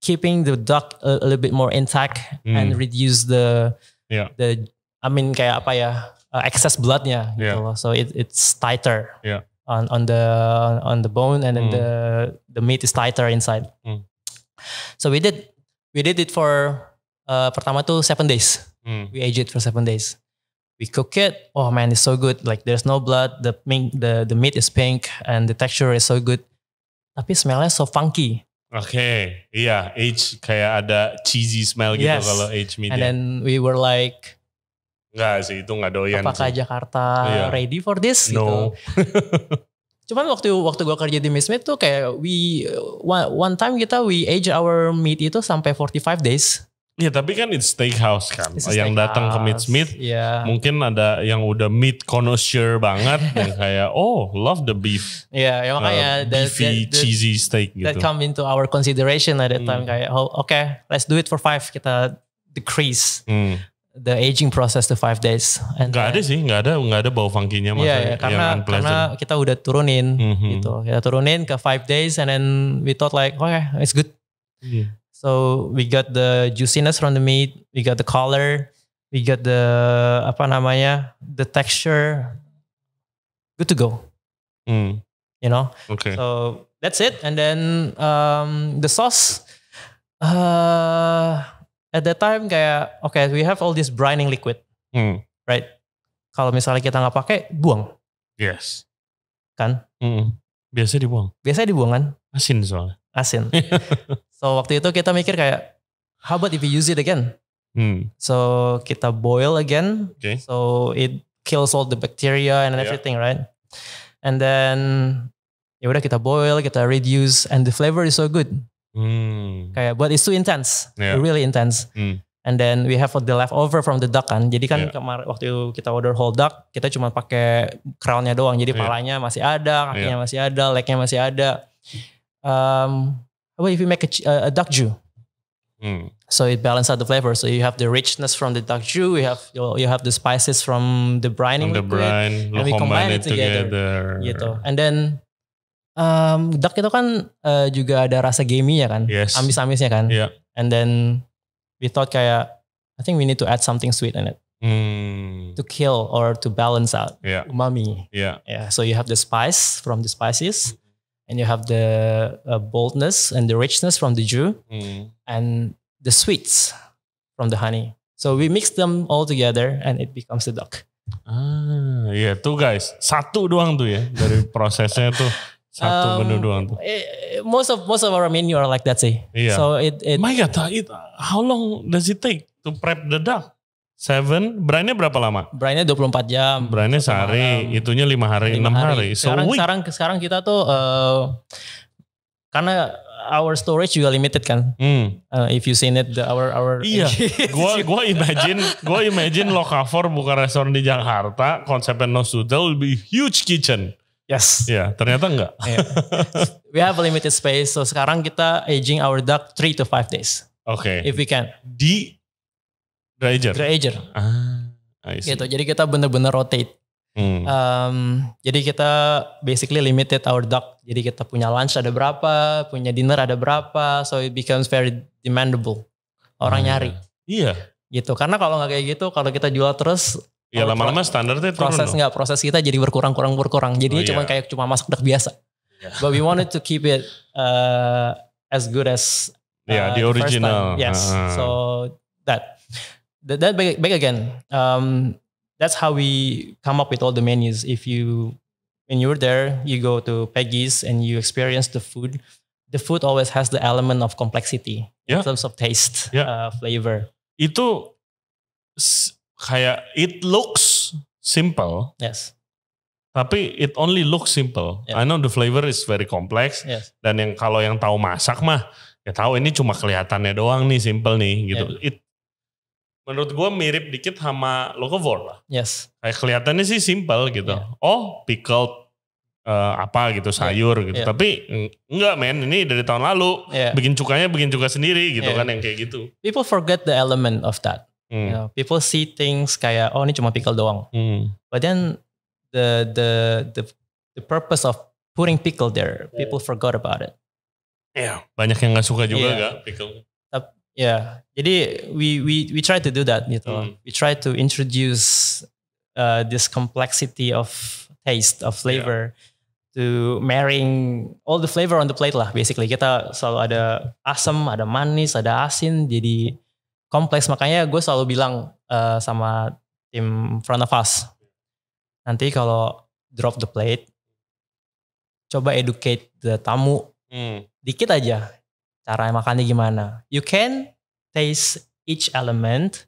keeping the duck a, a little bit more intact hmm. and reduce the yeah. the I mean kayak apa ya uh, excess bloodnya gitu yeah. loh. So it it's tighter. Yeah. On on the on the bone and then mm. the the meat is tighter inside. Mm. So we did we did it for uh, pertama tuh seven days. Mm. We aged it for seven days we cook it. Oh man, it's so good. Like there's no blood. The pink, the the meat is pink and the texture is so good. Tapi smellnya so funky. Oke, okay. iya, age kayak ada cheesy smell gitu yes. kalau age meat. And then we were like, nggak sih, itu nggak doyan. Apakah sih. Jakarta yeah. ready for this? No. Gitu. Cuman waktu waktu gue kerja di Miss Meat tuh kayak we one, one time kita we age our meat itu sampai 45 days. Iya tapi kan it's steakhouse kan, it's yang datang ke meat Smith yeah. mungkin ada yang udah meat connoisseur banget yang kayak oh love the beef, yeah, ya, makanya uh, beefy that, that, cheesy steak that gitu. That come into our consideration at that time hmm. kayak oh oke okay, let's do it for five kita decrease hmm. the aging process to five days. And gak then, ada sih, gak ada nggak ada bau funkinya yeah, iya, yeah, karena karena kita udah turunin mm -hmm. gitu, kita turunin ke five days and then we thought like oke okay, it's good. Yeah. So we got the juiciness from the meat, we got the color, we got the apa namanya, the texture. Good to go. Mm. You know. Okay. So that's it. And then um, the sauce. Uh, at that time kayak, okay, we have all this brining liquid, mm. right? Kalau misalnya kita nggak pakai, buang. Yes. Kan? Mm. Biasanya dibuang. biasa dibuang kan? Asin soalnya asin. so waktu itu kita mikir kayak how about if we use it again? Hmm. So kita boil again. Okay. So it kills all the bacteria and everything, yeah. right? And then ya udah kita boil, kita reduce and the flavor is so good. Hmm. Kayak but it's too intense. Yeah. Really intense. Hmm. And then we have the leftover from the duck kan. Jadi kan yeah. kemarin waktu kita order whole duck, kita cuma pakai crownnya doang. Jadi yeah. palanya masih ada, kakinya yeah. masih ada, legnya masih ada um, how about if you make a, uh, a duck Mm. So it balances out the flavor. So you have the richness from the duck jus, you have you have the spices from the brining from the liquid, brine, and we combine it together, together. Gitu. And then um, duck itu kan uh, juga ada rasa gamey-nya kan, yes. amis-amisnya kan. Yeah. And then we thought kayak I think we need to add something sweet in it. Mm. To kill or to balance out yeah. umami. Yeah. Yeah. So you have the spice from the spices and you have the uh, boldness and the richness from the Jew mm. and the sweets from the honey. So we mix them all together and it becomes the duck. Ah, ya yeah, tuh guys, satu doang tuh ya dari prosesnya tuh satu um, menu doang tuh. It, eh, eh, most of most of our menu are like that sih. Yeah. So it it. My God, it, how long does it take to prep the duck? Seven, brandnya berapa lama? Brandnya 24 jam. Brandnya sehari, malam. itunya lima hari, enam hari. hari. sekarang, week. sekarang sekarang kita tuh uh, karena our storage juga limited kan. Hmm. Uh, if you seen it, the, our our. Iya. gua gua imagine gua imagine cover buka restoran di Jakarta, konsepnya no sudah lebih huge kitchen. Yes. Ya, yeah, ternyata enggak. yeah. We have a limited space, so sekarang kita aging our duck three to five days. Oke. Okay. If we can. Di Dryager. Dryager. Ah, I see. Gitu. Jadi kita benar-benar rotate. Hmm. Um, jadi kita basically limited our duck. Jadi kita punya lunch ada berapa, punya dinner ada berapa, so it becomes very demandable. Orang ah, nyari. Iya. Gitu. Karena kalau nggak kayak gitu, kalau kita jual terus Ya lama-lama standarnya turun. Proses nggak proses kita jadi berkurang-kurang berkurang. Jadi oh, cuma iya. kayak cuma masak duck biasa. Yeah. But we wanted to keep it uh, as good as uh, iya, eh, yeah, the original. The Yes. Uh. So that that, that back, back again um, that's how we come up with all the menus if you when you're there you go to peggy's and you experience the food the food always has the element of complexity yeah. in terms of taste yeah. uh, flavor itu kayak it looks simple yes tapi it only looks simple. Yep. I know the flavor is very complex. Yes. Dan yang kalau yang tahu masak mah ya tahu ini cuma kelihatannya doang nih simple nih gitu. Yep. It menurut gue mirip dikit sama locavore lah. Yes. Kayak kelihatannya sih simpel gitu. Yeah. Oh, pickled uh, apa gitu sayur yeah. gitu. Yeah. Tapi enggak men, ini dari tahun lalu yeah. bikin cukanya bikin cuka sendiri gitu yeah. kan yang kayak gitu. People forget the element of that. Hmm. You know, people see things kayak oh ini cuma pickle doang. Hmm. But then the the the the purpose of putting pickle there, people forgot about it. Iya, yeah. banyak yang nggak suka juga yeah. gak pickle. Ya, jadi we we we try to do that gitu. Mm. We try to introduce uh, this complexity of taste of flavor yeah. to marrying all the flavor on the plate lah. Basically kita selalu ada asam, ada manis, ada asin. Jadi kompleks makanya gue selalu bilang uh, sama tim front of us nanti kalau drop the plate coba educate the tamu mm. dikit aja Cara makannya gimana? You can taste each element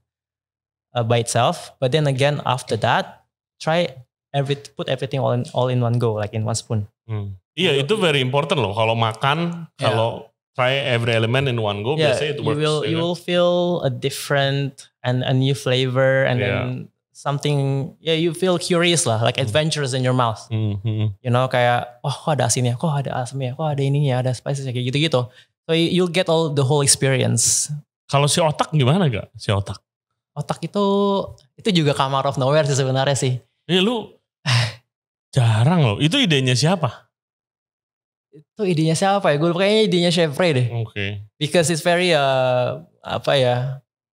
uh, by itself, but then again after that, try every put everything all in all in one go, like in one spoon. Hmm. Iya, itu very important loh. Kalau makan, yeah. kalau try every element in one go, yeah, biasanya itu works. You will, you will feel a different and a new flavor, and yeah. then something yeah, you feel curious lah like hmm. adventurous in your mouth mm-hmm. you know kayak oh, kok ada asinnya kok ada asamnya kok ada ininya ada spices kayak gitu-gitu So you'll get all the whole experience. Kalau si otak gimana gak? Si otak. Otak itu itu juga kamar of nowhere sih sebenarnya sih. Iya lu jarang loh. Itu idenya siapa? Itu idenya siapa ya? Gue kayaknya idenya Chef Ray deh. Oke. Okay. Because it's very uh, apa ya?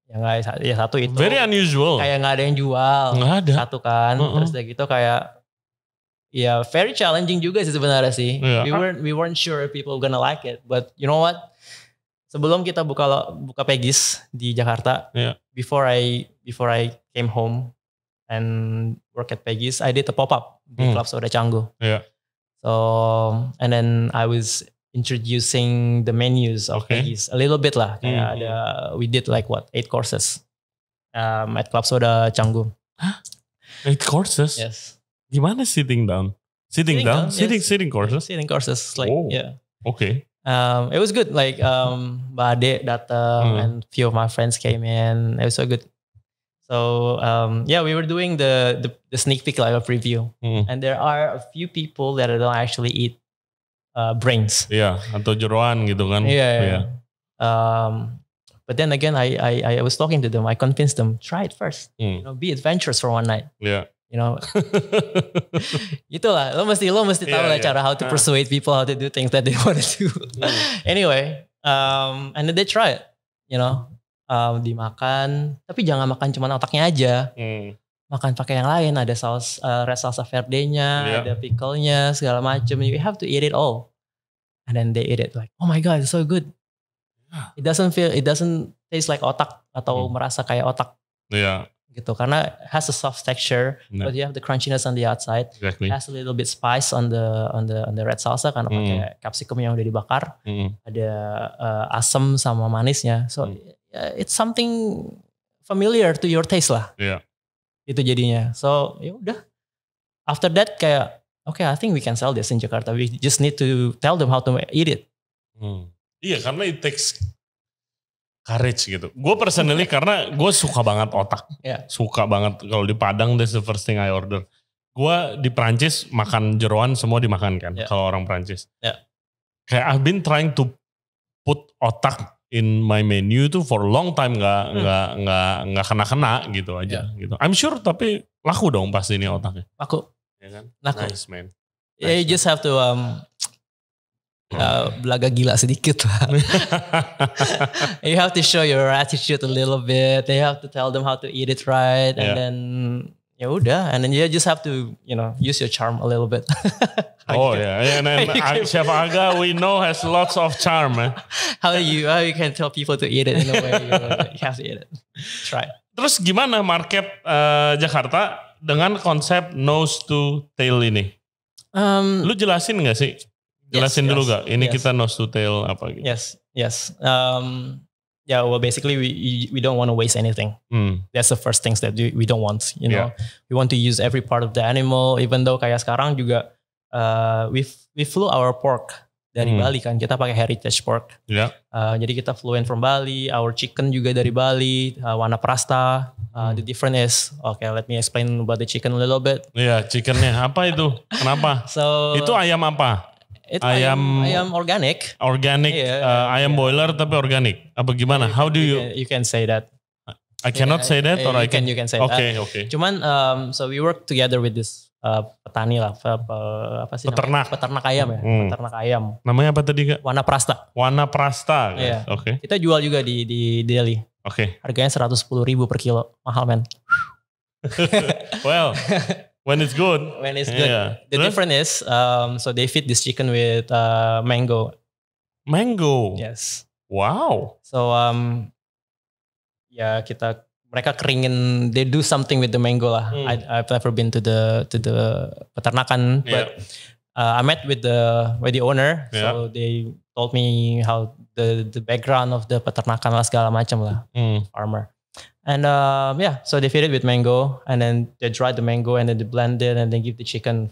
Ya nggak ya satu itu. Very unusual. Kayak nggak ada yang jual. Nggak ada. Satu kan. Uh -uh. Terus udah gitu kayak Yeah, very challenging juga sih sebenarnya sih. Yeah. We weren't we weren't sure people gonna like it, but you know what? Sebelum kita buka buka Pegis di Jakarta, yeah. before I before I came home and work at Pegis, I did a pop up di mm. Club Soda Canggu. Yeah. So and then I was introducing the menus of okay. Pegis a little bit lah. Hmm, Kayak hmm. ada we did like what eight courses um, at Club Soda Canggu. Eight courses. Yes. Gimana sitting down? Sitting, sitting down? down? Sitting yes. sitting courses? Sitting courses like oh. yeah. Okay. Um, it was good. Like um, Bade datang hmm. and few of my friends came in. It was so good. So um, yeah, we were doing the the, the sneak peek live preview, hmm. and there are a few people that don't actually eat uh, brains. Yeah, atau jeroan gitu kan. Yeah. yeah. yeah. Um, but then again, I, I I was talking to them. I convinced them try it first. Hmm. You know, be adventurous for one night. Yeah you know itulah lo mesti lo mesti yeah, tahu iya, lah yeah. cara how to ah. persuade people how to do things that they want to do hmm. anyway um, and then they try it you know um, dimakan tapi jangan makan cuma otaknya aja mm. makan pakai yang lain ada saus uh, red salsa verde nya yeah. ada pickle-nya segala macam you have to eat it all and then they eat it like oh my god it's so good it doesn't feel it doesn't taste like otak atau hmm. merasa kayak otak yeah gitu karena has a soft texture nah. but you have the crunchiness on the outside exactly. has a little bit spice on the on the on the red salsa karena mm. Mm-hmm. pakai capsicum yang udah dibakar mm. ada uh, asam sama manisnya so mm. uh, it's something familiar to your taste lah yeah. itu jadinya so ya udah after that kayak oke okay, I think we can sell this in Jakarta we just need to tell them how to eat it mm. iya karena it takes courage gitu. Gue personally karena gue suka banget otak. Yeah. Suka banget kalau di Padang that's the first thing I order. Gue di Prancis makan jeroan semua dimakan kan yeah. kalau orang Prancis. Yeah. Kayak I've been trying to put otak in my menu tuh for a long time nggak nggak hmm. nggak nggak kena kena gitu iya. aja yeah. gitu. I'm sure tapi laku dong pasti ini otaknya. Laku. Ya kan? Laku. Nice man. Nice yeah, you man. just have to um uh, belaga gila sedikit lah. you have to show your attitude a little bit. You have to tell them how to eat it right, yeah. and then ya udah, and then you just have to you know use your charm a little bit. oh yeah, and then uh, Chef Aga we know has lots of charm. Eh? how you how you can tell people to eat it in a way you, you have to eat it. Try. Terus gimana market uh, Jakarta dengan konsep nose to tail ini? Um, Lu jelasin gak sih? Jelasin yes, dulu yes, gak, ini yes. kita nose to tail apa gitu? Yes, yes. Um, yeah, well, basically we we don't want to waste anything. hmm. That's the first things that we don't want. You know, yeah. we want to use every part of the animal. Even though kayak sekarang juga uh, we we flew our pork dari hmm. Bali kan kita pakai heritage pork. Yeah. Uh, jadi kita flew in from Bali, our chicken juga dari Bali, uh, warna prasta. Uh, hmm. The different is, okay, let me explain about the chicken a little bit. Iya, yeah, chickennya apa itu? Kenapa? So itu ayam apa? Itu ayam ayam organik. Organik yeah, uh, iya. ayam yeah. boiler tapi organik. Apa gimana? How do you you can say that? I cannot say that or you I can, you can say okay, that. Okay, okay. Cuman um, so we work together with this uh, petani lah apa sih peternak namanya? peternak ayam ya, hmm. peternak ayam. Namanya apa tadi Kak? Wana Prasta. Wana Prasta. Iya. Oke. Okay. Kita jual juga di di Delhi. Oke. Okay. Harganya 110.000 per kilo. Mahal men. well, When it's good. When it's good. Yeah. The Terus? difference is, um, so they feed this chicken with uh, mango. Mango. Yes. Wow. So um, ya kita mereka keringin, they do something with the mango lah. Hmm. I, I've never been to the to the peternakan, yeah. but uh, I met with the with the owner, yeah. so they told me how the the background of the peternakan lah segala macam lah, hmm. farmer. And um, yeah, so they feed it with mango and then they dry the mango and then they blend it and then give the chicken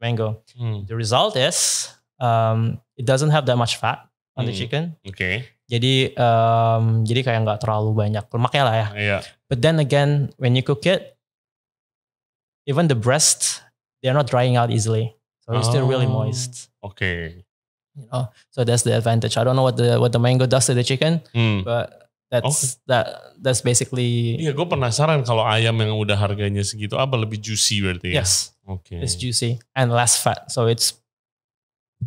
mango. Mm. The result is um, it doesn't have that much fat on mm. the hmm. chicken. Okay. Jadi um, jadi kayak nggak terlalu banyak lemaknya lah ya. Yeah. But then again, when you cook it, even the breast, they're not drying out easily, so oh. it's still really oh. moist. Okay. You know, so that's the advantage. I don't know what the what the mango does to the chicken, mm. but That's okay. that that's basically. Iya, gue penasaran kalau ayam yang udah harganya segitu apa lebih juicy berarti? Ya? Yes. Oke. Okay. It's juicy and less fat, so it's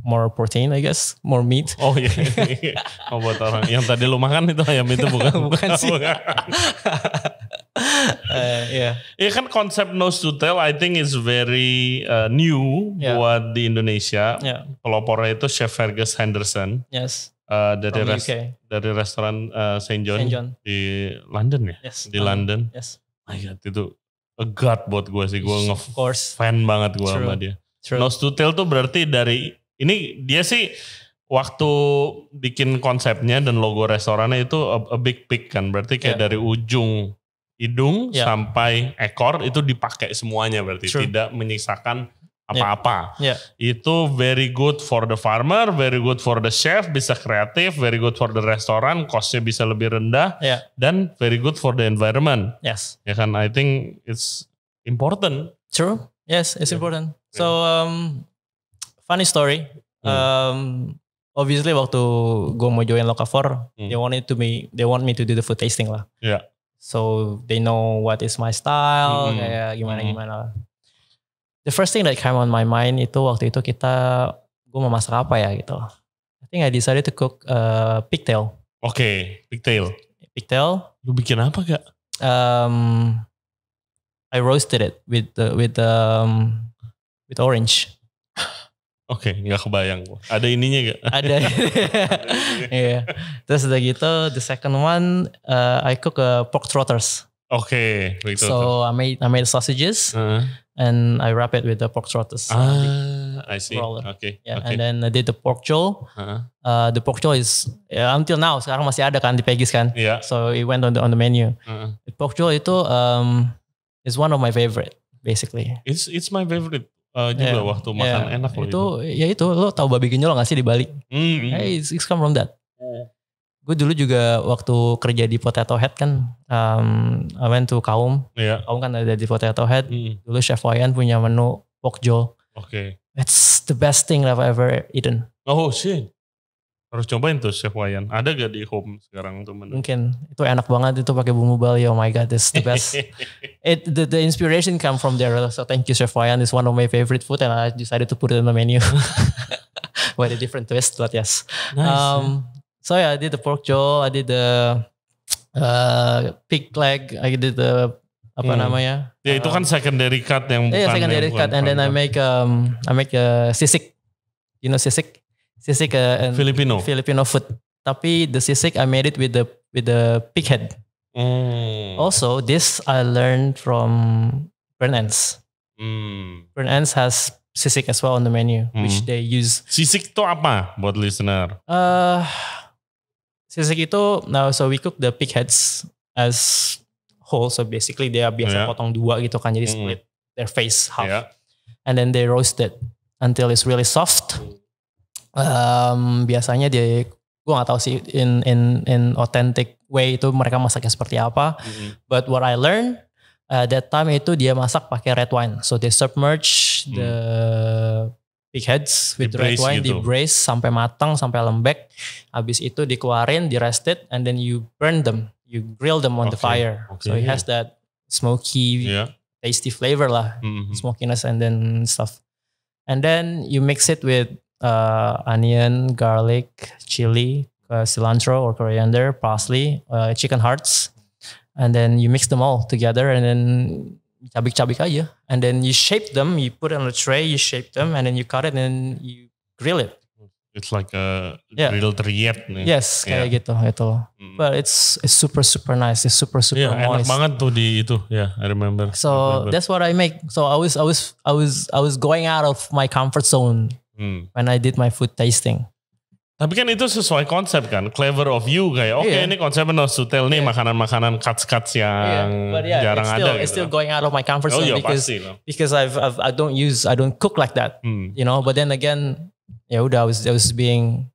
more protein I guess, more meat. Oh iya, iya. oh buat orang yang tadi lu makan itu ayam itu bukan bukan sih. Eh, iya. uh, yeah. Ya kan konsep nose to tail I think is very uh, new yeah. buat di Indonesia. Yeah. Pelopornya itu Chef Fergus Henderson. Yes. Eh, dari rest, dari restoran uh, Saint, John Saint John di London ya yes, di London, London. yes my god itu a god buat gue sih gue ngefans banget gue sama dia True. Nose to Tail tuh berarti dari ini dia sih waktu bikin konsepnya dan logo restorannya itu a, a big pick kan berarti kayak yeah. dari ujung hidung yeah. sampai ekor itu dipakai semuanya berarti True. tidak menyisakan apa-apa. Yeah. Yeah. Itu very good for the farmer, very good for the chef, bisa kreatif, very good for the restaurant, costnya bisa lebih rendah, yeah. dan very good for the environment. Yes. Ya kan, I think it's important. True. Yes, it's yeah. important. So um, funny story. Hmm. Um, obviously waktu gue mau join Locafor, hmm. they wanted to me, they want me to do the food tasting lah. Yeah. So they know what is my style, hmm. kayak gimana hmm. gimana the first thing that came on my mind itu waktu itu kita gue mau masak apa ya gitu. I think I decided to cook uh, pigtail. Oke, okay, pigtail. Pigtail. Lu bikin apa gak? Um, I roasted it with the, with the, um, with orange. Oke, okay, nggak kebayang gue. Ada ininya gak? Ada. Iya. yeah. Terus udah gitu, the second one, uh, I cook uh, pork trotters. Okay, begitu. So I made I made sausages uh -huh. and I wrap it with the pork trotters. Ah, I see. Roller. Okay. Yeah, okay. and then I did the pork chow. Uh -huh. uh, the pork chow is yeah, until now sekarang masih ada kan di Peggy's kan. Yeah. So it went on the on the menu. Uh -huh. The pork chow itu um is one of my favorite basically. It's it's my favorite uh, juga yeah. waktu makan yeah. enak loh itu. Itu ya itu lo tau babi genjol gak sih di Bali? Mm -hmm. Hey, it's, it's come from that gue dulu juga waktu kerja di Potato Head kan um, I went to Kaum yeah. Kaum kan ada di Potato Head mm. dulu Chef Wayan punya menu Wokjo oke okay. it's the best thing I've ever eaten oh shit harus cobain tuh Chef Wayan ada gak di home sekarang tuh menu mungkin itu enak banget itu pakai bumbu Bali oh my god it's the best it the, the inspiration come from there so thank you Chef Wayan It's one of my favorite food and I decided to put it on the menu with a different twist but yes nice, um, So yeah, I did the pork jaw, I did the uh, pig leg, I did the apa hmm. namanya? Ya itu kan um, secondary cut yang iya, bukan. Iya yeah, secondary cut, and then I make um I make a sisik, you know sisik, sisik uh, Filipino Filipino food. Tapi the sisik I made it with the with the pig head. Hmm. Also this I learned from Burn Ends. Mm. Ends has sisik as well on the menu, hmm. which they use. Sisik itu apa buat listener? Uh, sisik itu nah, so we cook the pig heads as whole so basically dia biasa yeah. potong dua gitu kan jadi split their face half yeah. and then they roast it until it's really soft um, biasanya dia gue gak tahu sih in in in authentic way itu mereka masaknya seperti apa mm -hmm. but what I learned uh, that time itu dia masak pakai red wine so they submerge mm. the Pig heads with the red wine gitu. di brace sampai matang sampai lembek habis itu dikeluarin di rested and then you burn them you grill them on okay. the fire okay. so it has that smoky yeah. tasty flavor lah mm-hmm. smokiness and then stuff and then you mix it with uh, onion garlic chili uh, cilantro or coriander parsley uh, chicken hearts and then you mix them all together and then cabik-cabik aja and then you shape them you put on a tray you shape them and then you cut it and you grill it it's like a yeah. grilled rillette nih. yes yeah. kayak gitu itu mm. but it's it's super super nice it's super super yeah, moist enak banget tuh di itu ya yeah, I remember so remember. that's what I make so I was I was I was I was going out of my comfort zone mm. when I did my food tasting tapi kan itu sesuai konsep kan, clever of you kayak oke okay, iya. yeah. ini konsepnya no to tell nih iya. makanan-makanan iya. yeah. cuts-cuts yang yeah. yeah, jarang it's still, ada. It's gitu. going out of my comfort oh, zone oh, because pasti, no. because I've, I've I don't use I don't cook like that, hmm. you know. But then again, ya udah I was I was being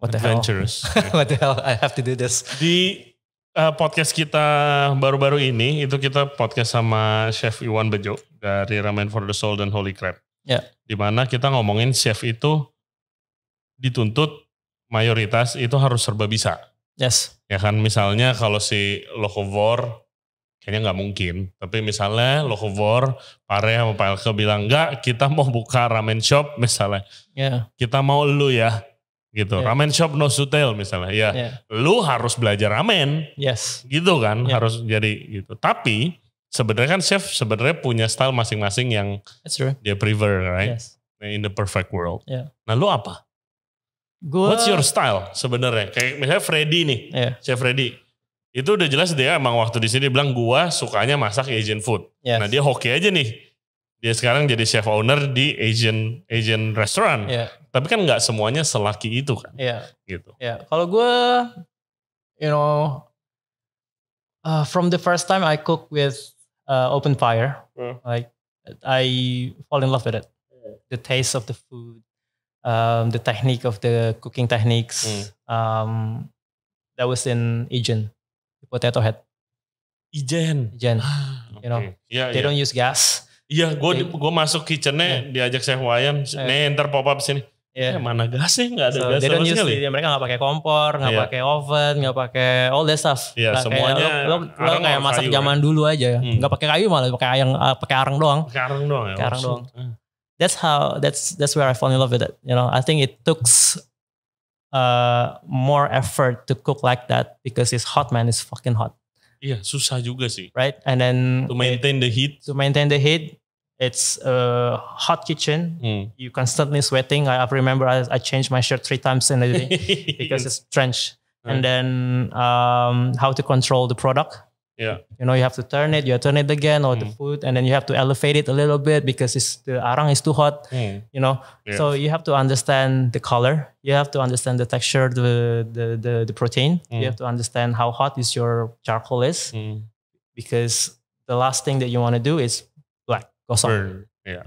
what the adventurous. Hell? what the hell I have to do this. Di uh, podcast kita baru-baru ini itu kita podcast sama Chef Iwan Bejo dari Ramen for the Soul dan Holy Crab. Ya. Yeah. mana kita ngomongin chef itu dituntut mayoritas itu harus serba bisa. Yes. Ya kan misalnya kalau si Lokovor kayaknya nggak mungkin. Tapi misalnya Lokovor, Pare sama Pak Elke bilang nggak, kita mau buka ramen shop misalnya. Yeah. Kita mau lu ya gitu. Yeah. Ramen shop no sutel misalnya. Ya, yeah. lu harus belajar ramen. Yes. Gitu kan, yeah. harus jadi gitu. Tapi sebenarnya kan chef sebenarnya punya style masing-masing yang dia prefer, right? Yes. Nah, in the perfect world. Yeah. Nah, lu apa? Gua, What's your style sebenarnya? Kayak misalnya Freddy nih, yeah. Chef Freddy. Itu udah jelas dia emang waktu di sini bilang gua sukanya masak Asian food. Yes. Nah dia hoki aja nih. Dia sekarang jadi chef owner di Asian Asian restaurant. Yeah. Tapi kan nggak semuanya selaki itu kan. Iya. Yeah. Gitu. Ya yeah. kalau gua you know, uh, from the first time I cook with uh, open fire, mm. like I fall in love with it. The taste of the food, um, the technique of the cooking techniques. Mm. Um, that was in Ijen, potato head. Ijen. Ijen. Ah, you know, yeah, they yeah. don't use gas. Iya, gue gue masuk kitchennya yeah. diajak saya Wayan, yeah. nih ntar pop up sini. Yeah. Eh, mana gasnya nggak ada so, gas sama sekali. Use, mereka nggak pakai kompor, nggak yeah. pakai oven, nggak pakai all that stuff. Iya, yeah, nah, semuanya. Lo, lo, lo kayak masak zaman ya. dulu aja, ya. Hmm. nggak hmm. pakai kayu malah pakai ayam, pakai arang doang. Pakai arang doang. Ya, pakai arang doang. Ah. that's how that's that's where I fell in love with it. You know, I think it took uh, more effort to cook like that because it's hot, man. It's fucking hot. yeah, susah juga sih. Right, and then to maintain it, the heat. To maintain the heat, it's a hot kitchen. Mm. You constantly sweating. I, I remember I, I changed my shirt three times in a day because it's trench. Right. And then um, how to control the product yeah. You know, you have to turn it, you turn it again or mm. the food, and then you have to elevate it a little bit because it's the arang is too hot. Mm. You know, so you have to understand the color, you have to understand the texture, the the the, the protein. Mm. You have to understand how hot is your charcoal is, mm. because the last thing that you want to do is black gosong. Yeah.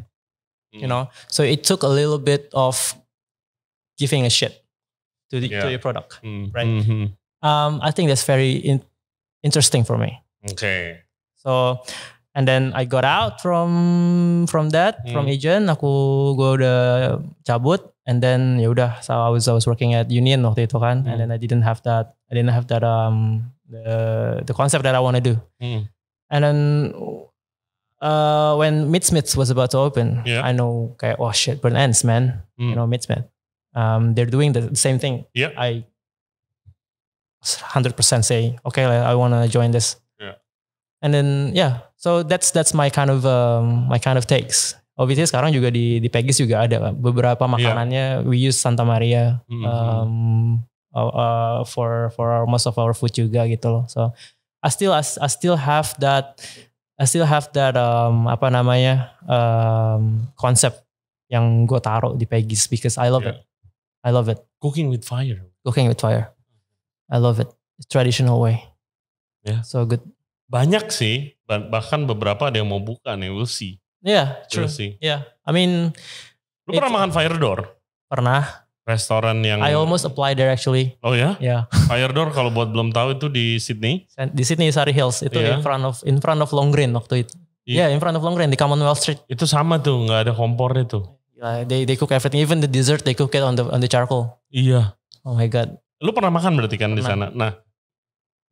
You mm. know, so it took a little bit of giving a shit to the yeah. to your product, mm. right? Mm-hmm. Um, I think that's very in- interesting for me. Okay. So and then I got out from from that hmm. from agent. Aku go the cabut and then ya udah so I was I was working at Union waktu itu kan hmm. and then I didn't have that I didn't have that um the the concept that I want to do. Hmm. And then uh, when Midsmiths was about to open, yeah. I know, okay, oh shit, burn ends, man. You hmm. know, Midsmith. Um, they're doing the same thing. Yeah. I 100% say, okay, I want to join this. Yeah. And then yeah, so that's that's my kind of um, my kind of takes. Obviously sekarang juga di di Pegis juga ada beberapa makanannya yeah. we use Santa Maria mm -hmm. um, uh, uh, for for our, most of our food juga gitu loh. So I still I, I still have that I still have that um, apa namanya um, konsep yang gue taruh di Peggy's because I love yeah. it. I love it. Cooking with fire. Cooking with fire. I love it. It's traditional way. Yeah. So good. Banyak sih, bahkan beberapa ada yang mau buka nih. We'll see. Yeah, true. We'll see. Yeah, I mean. Lu pernah makan Fire Door? Pernah. Restoran yang. I almost apply there actually. Oh ya? Yeah? Yeah. Fire Door kalau buat belum tahu itu di Sydney. Di Sydney Surrey Hills itu yeah. in front of in front of Long Green waktu itu. Iya, in front of Long Green di Commonwealth Street. Itu sama tuh, nggak ada kompornya itu. Yeah, they they cook everything, even the dessert they cook it on the on the charcoal. Iya. Yeah. Oh my god. Lu pernah makan berarti kan di sana. Nah,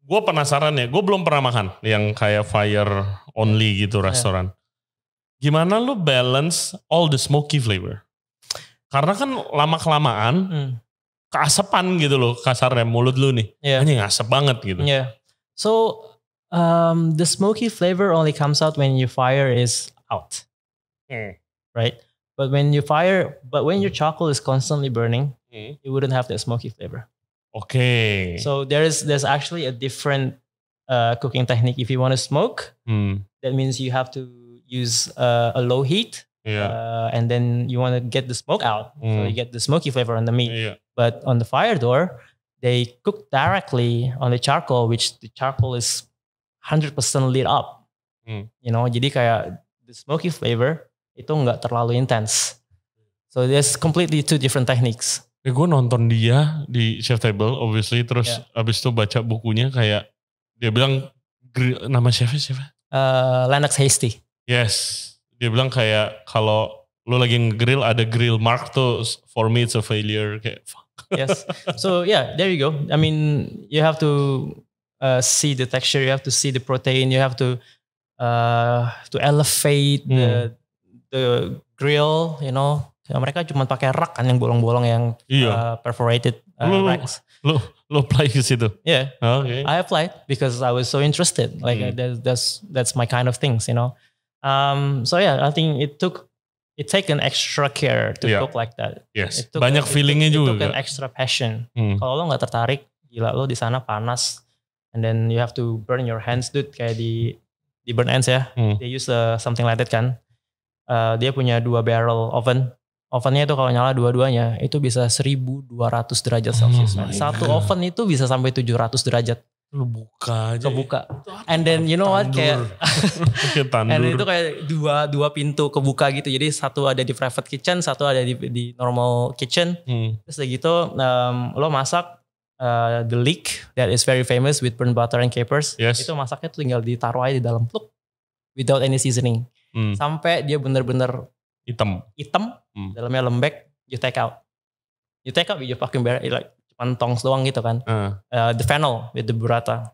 gue penasaran ya. Gue belum pernah makan yang kayak fire only gitu iya. restoran. Gimana lu balance all the smoky flavor? Karena kan lama kelamaan hmm. keasapan gitu loh kasarnya mulut lu nih. Yeah. Anjing asap banget gitu. Yeah. So um, the smoky flavor only comes out when your fire is out, mm. right? But when your fire, but when your hmm. charcoal is constantly burning, mm. you wouldn't have that smoky flavor. Okay. So there's there's actually a different uh, cooking technique. If you want to smoke, mm. that means you have to use uh, a low heat. Yeah. Uh, and then you want to get the smoke out, mm. so hmm. you get the smoky flavor on the meat. Yeah. But on the fire door, they cook directly on the charcoal, which the charcoal is hundred percent lit up. Mm. You know, jadi kayak the smoky flavor itu nggak terlalu intense. So there's completely two different techniques. Ya gue nonton dia di Chef Table obviously terus yeah. abis itu baca bukunya kayak dia bilang nama chefnya siapa? Uh, Lennox Hasty. Yes. Dia bilang kayak kalau lu lagi grill ada grill mark tuh for me it's a failure kayak fuck. Yes. So yeah, there you go. I mean, you have to uh, see the texture, you have to see the protein, you have to uh, to elevate hmm. the the grill, you know, Ya, mereka cuma pakai rak kan yang bolong-bolong yang iya. uh, perforated uh, lu, racks. Lu lu apply ke situ. Yeah. Okay. I applied because I was so interested. Like hmm. that's that's my kind of things, you know. Um, so yeah, I think it took it take an extra care to yeah. cook like that. Yes. It took, Banyak feelingnya juga. It took an extra passion. Hmm. Kalau lo nggak tertarik, gila lo di sana panas, and then you have to burn your hands, dude. Kayak di di burn ends ya. Hmm. They use uh, something like that kan. Uh, dia punya dua barrel oven ovennya itu kalau nyala dua-duanya itu bisa 1200 derajat Celcius. Oh satu God. oven itu bisa sampai 700 derajat. Lu buka aja. Kebuka. Ya. And then you know what kayak and itu kayak dua dua pintu kebuka gitu. Jadi satu ada di private kitchen, satu ada di, di normal kitchen. Hmm. Terus gitu um, lo masak uh, the leek that is very famous with burnt butter and capers. Yes. Itu masaknya tuh tinggal ditaruh aja di dalam pluk without any seasoning. Hmm. Sampai dia bener-bener hitam hitam hmm. dalamnya lembek you take out you take out you fucking bare, like cuma tongs doang gitu kan uh. Uh, the fennel with the burrata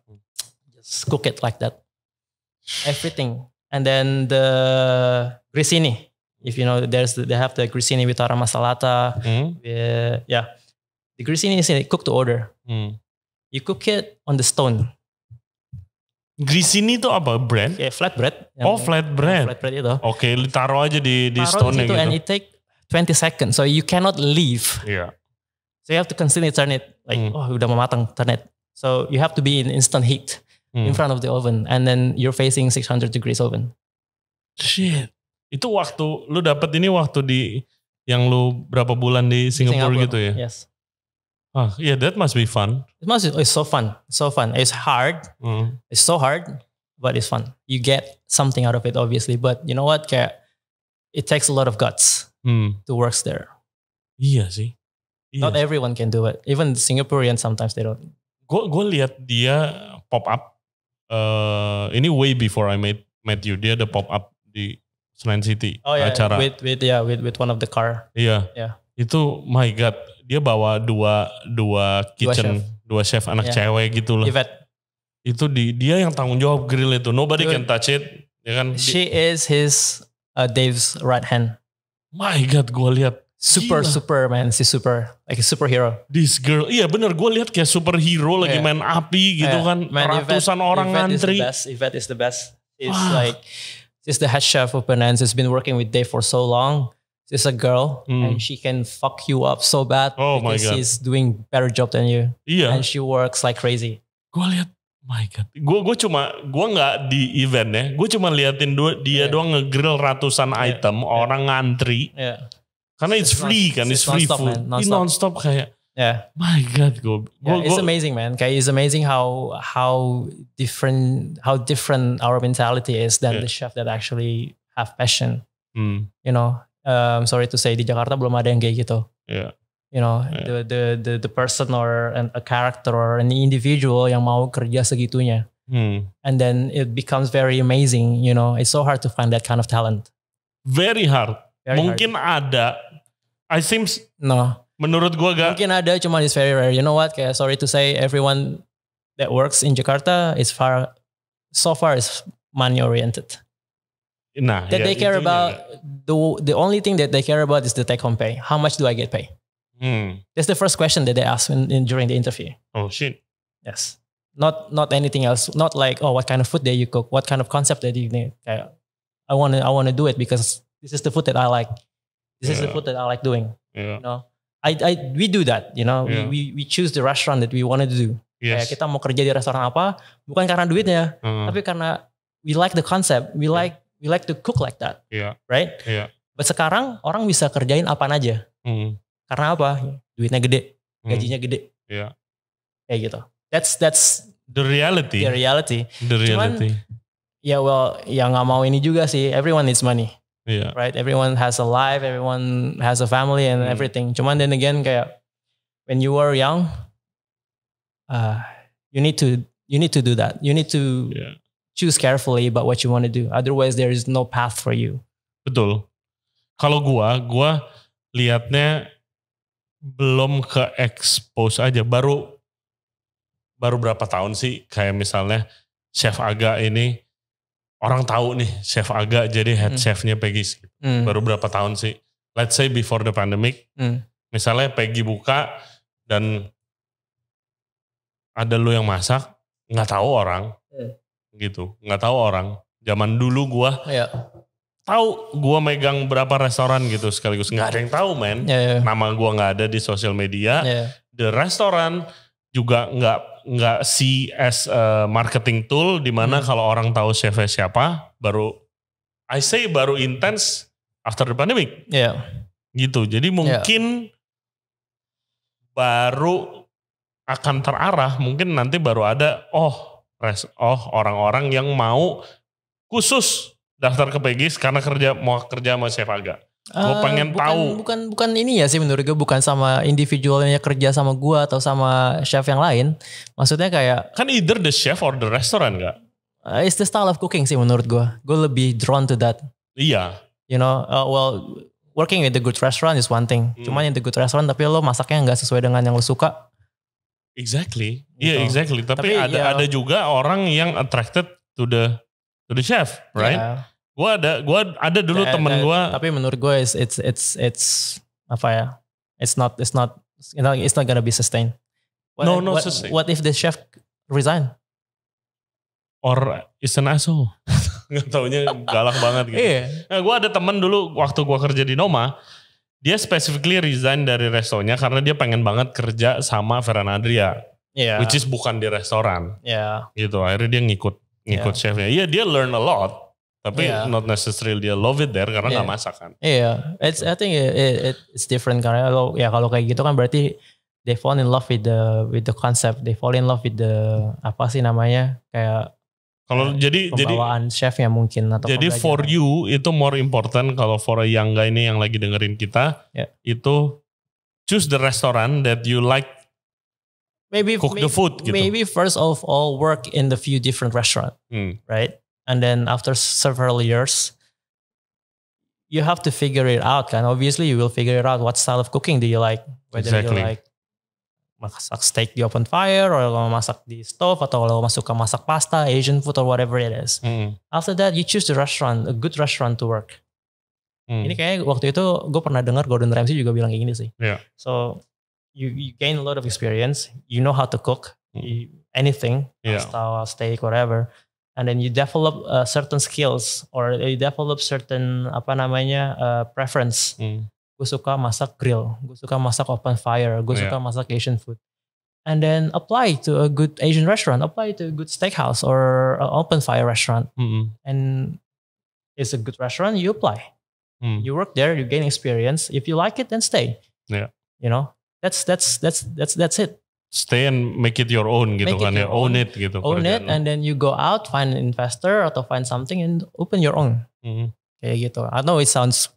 just cook it like that everything and then the grissini if you know there's they have the grissini with aroma masalata, hmm. with, yeah the grissini is cooked to order hmm. you cook it on the stone Grisini itu apa brand? yeah, flatbread. Oh flatbread. Flatbread itu. Oke, okay, taruh aja di di taruh stone gitu. And it take 20 seconds, so you cannot leave. Yeah. So you have to constantly turn it. Like, mm. oh udah mau matang, turn it. So you have to be in instant heat mm. in hmm. front of the oven, and then you're facing 600 degrees oven. Shit. Itu waktu lu dapat ini waktu di yang lu berapa bulan di Singapura, Singapura. gitu ya? Yes. Oh, yeah, that must be fun. It must. Be, oh, it's so fun. so fun. It's hard. Mm. It's so hard, but it's fun. You get something out of it, obviously. But you know what? Kayak it takes a lot of guts mm. to work there. Iya sih. Iya Not everyone can do it. Even Singaporean sometimes they don't. Gue gue lihat dia pop up. Uh, ini way before I met met you. Dia ada pop up di Senayan City. Oh yeah, acara. with with yeah with with one of the car. Iya. Yeah. yeah itu my god dia bawa dua dua kitchen dua chef, dua chef anak yeah. cewek gitu loh Yvette. itu di dia yang tanggung jawab grill itu nobody Dude. can touch it ya kan she is his uh, Dave's right hand my god gue lihat super Gila. super man si super like a superhero this girl iya bener gue lihat kayak superhero yeah. lagi main api gitu yeah. kan man, ratusan Yvette, orang Yvette ngantri is the best. Yvette is the best It's ah. like she's the head chef of Penance. she's been working with Dave for so long is a girl mm. and she can fuck you up so bad oh because my God. she's doing better job than you. Yeah. And she works like crazy. Gua lihat my God. Gua, gua cuma gua nggak di event ya. Gua cuma liatin dua, dia yeah. doang ngegrill ratusan yeah. item yeah. orang ngantri. Yeah. Karena it's, it's free non, kan, it's, it's free non-stop, food. Man, non-stop. non-stop kayak. Yeah. My God, gue. Yeah, it's amazing, man. Kayak it's amazing how how different how different our mentality is than yeah. the chef that actually have passion. Mm. You know, um, sorry to say di Jakarta belum ada yang kayak gitu. Yeah. You know, yeah. the, the the the person or an, a character or an individual yang mau kerja segitunya. Hmm. And then it becomes very amazing, you know. It's so hard to find that kind of talent. Very hard. Very Mungkin hard. ada. I seems no. Menurut gua gak. Mungkin ada, cuma it's very rare. You know what? Kayak sorry to say, everyone that works in Jakarta is far so far is money oriented. Nah, that yeah, they care about the the only thing that they care about is the take home pay. How much do I get paid? Mm. That's the first question that they ask in, in, during the interview. Oh shit! Yes, not not anything else. Not like oh, what kind of food that you cook? What kind of concept that you need? I want to I want to do it because this is the food that I like. This yeah. is the food that I like doing. Yeah. You know, I, I we do that. You know, yeah. we, we we choose the restaurant that we wanted to do. Yes. Kayak kita mau kerja di restoran apa? Bukan karena duitnya, uh. tapi karena we like the concept. We like we like to cook like that, yeah. right? Yeah. But sekarang orang bisa kerjain apa aja. Mm. Karena apa? Duitnya gede, hmm. gajinya gede. Yeah. Kayak gitu. That's that's the reality. The reality. The reality. Cuman, ya yeah, well, yang nggak mau ini juga sih. Everyone needs money. Yeah. Right? Everyone has a life, everyone has a family and mm. everything. Cuman then again kayak when you were young, uh, you need to you need to do that. You need to yeah choose carefully about what you want to do. Otherwise there is no path for you. Betul. Kalau gua, gua liatnya belum ke expose aja. Baru baru berapa tahun sih kayak misalnya Chef Aga ini orang tahu nih Chef Aga jadi head mm. chefnya Peggy mm. baru berapa tahun sih let's say before the pandemic mm. misalnya Peggy buka dan ada lu yang masak nggak tahu orang mm gitu nggak tahu orang zaman dulu gue ya. tahu gue megang berapa restoran gitu sekaligus nggak ada yang tahu men ya, ya. nama gue nggak ada di sosial media ya. the restoran juga nggak nggak si as a marketing tool dimana hmm. kalau orang tahu chef siapa baru I say baru intense after the pandemic ya. gitu jadi iya. mungkin ya. baru akan terarah mungkin nanti baru ada oh oh orang-orang yang mau khusus daftar ke Pegi's karena kerja mau kerja sama Chef Aga. Uh, eh, gue pengen bukan, tahu. Bukan bukan ini ya sih menurut gue bukan sama individualnya kerja sama gua atau sama chef yang lain. Maksudnya kayak kan either the chef or the restaurant gak? Uh, eh, it's the style of cooking sih menurut gua. Gue lebih drawn to that. Iya. You know, uh, well working with the good restaurant is one thing. Hmm. Cuman in the good restaurant tapi lo masaknya nggak sesuai dengan yang lo suka. Exactly. Iya, gitu. yeah, exactly. Tapi, Tapi ada ya, ada juga orang yang attracted to the to the chef, right? Yeah. Gua ada gua ada dulu yeah, temen gua. Tapi menurut gua it's it's it's it's apa ya? It's not it's not it's not, it's not gonna be sustained. What, no, no what, sustain. What if the chef resign? Or is an asshole. Gak taunya galak banget gitu. Iya. Yeah. Nah, gue ada temen dulu waktu gue kerja di Noma dia specifically resign dari restonya karena dia pengen banget kerja sama Fernandria. Iya. Yeah. Which is bukan di restoran. Yeah. Gitu. Akhirnya dia ngikut ngikut yeah. chefnya. Iya, dia learn a lot. Tapi yeah. not necessarily dia love it there karena yeah. gak masak kan. Iya, yeah. it's I think it, it, it's different karena kalau ya kalau kayak gitu kan berarti they fall in love with the with the concept, they fall in love with the apa sih namanya kayak kalau jadi pembawaan jadi chefnya mungkin atau jadi for you itu more important kalau for a young guy ini yang lagi dengerin kita ya. itu choose the restaurant that you like maybe cook maybe, the food gitu. maybe first of all work in the few different restaurant hmm. right and then after several years you have to figure it out kan obviously you will figure it out what style of cooking do you like whether exactly. you like masak steak di open fire atau kalau masak di stove atau kalau masuk ke masak pasta Asian food or whatever it is mm. after that you choose the restaurant a good restaurant to work mm. ini kayak waktu itu gue pernah dengar Gordon Ramsay juga bilang kayak gini sih yeah. so you, you gain a lot of experience you know how to cook mm. you, anything yeah. steak whatever and then you develop uh, certain skills or you develop certain apa namanya uh, preference mm gue suka masak grill, gue suka masak open fire, gue oh, suka yeah. masak Asian food. And then apply to a good Asian restaurant, apply to a good steakhouse or an open fire restaurant. Mm -hmm. And it's a good restaurant, you apply. Mm. You work there, you gain experience. If you like it, then stay. Yeah. You know, that's that's that's that's that's it. Stay and make it your own gitu kan ya, own, own it gitu. Own it and then you go out, find an investor atau find something and open your own. Mm. Kayak gitu. I know it sounds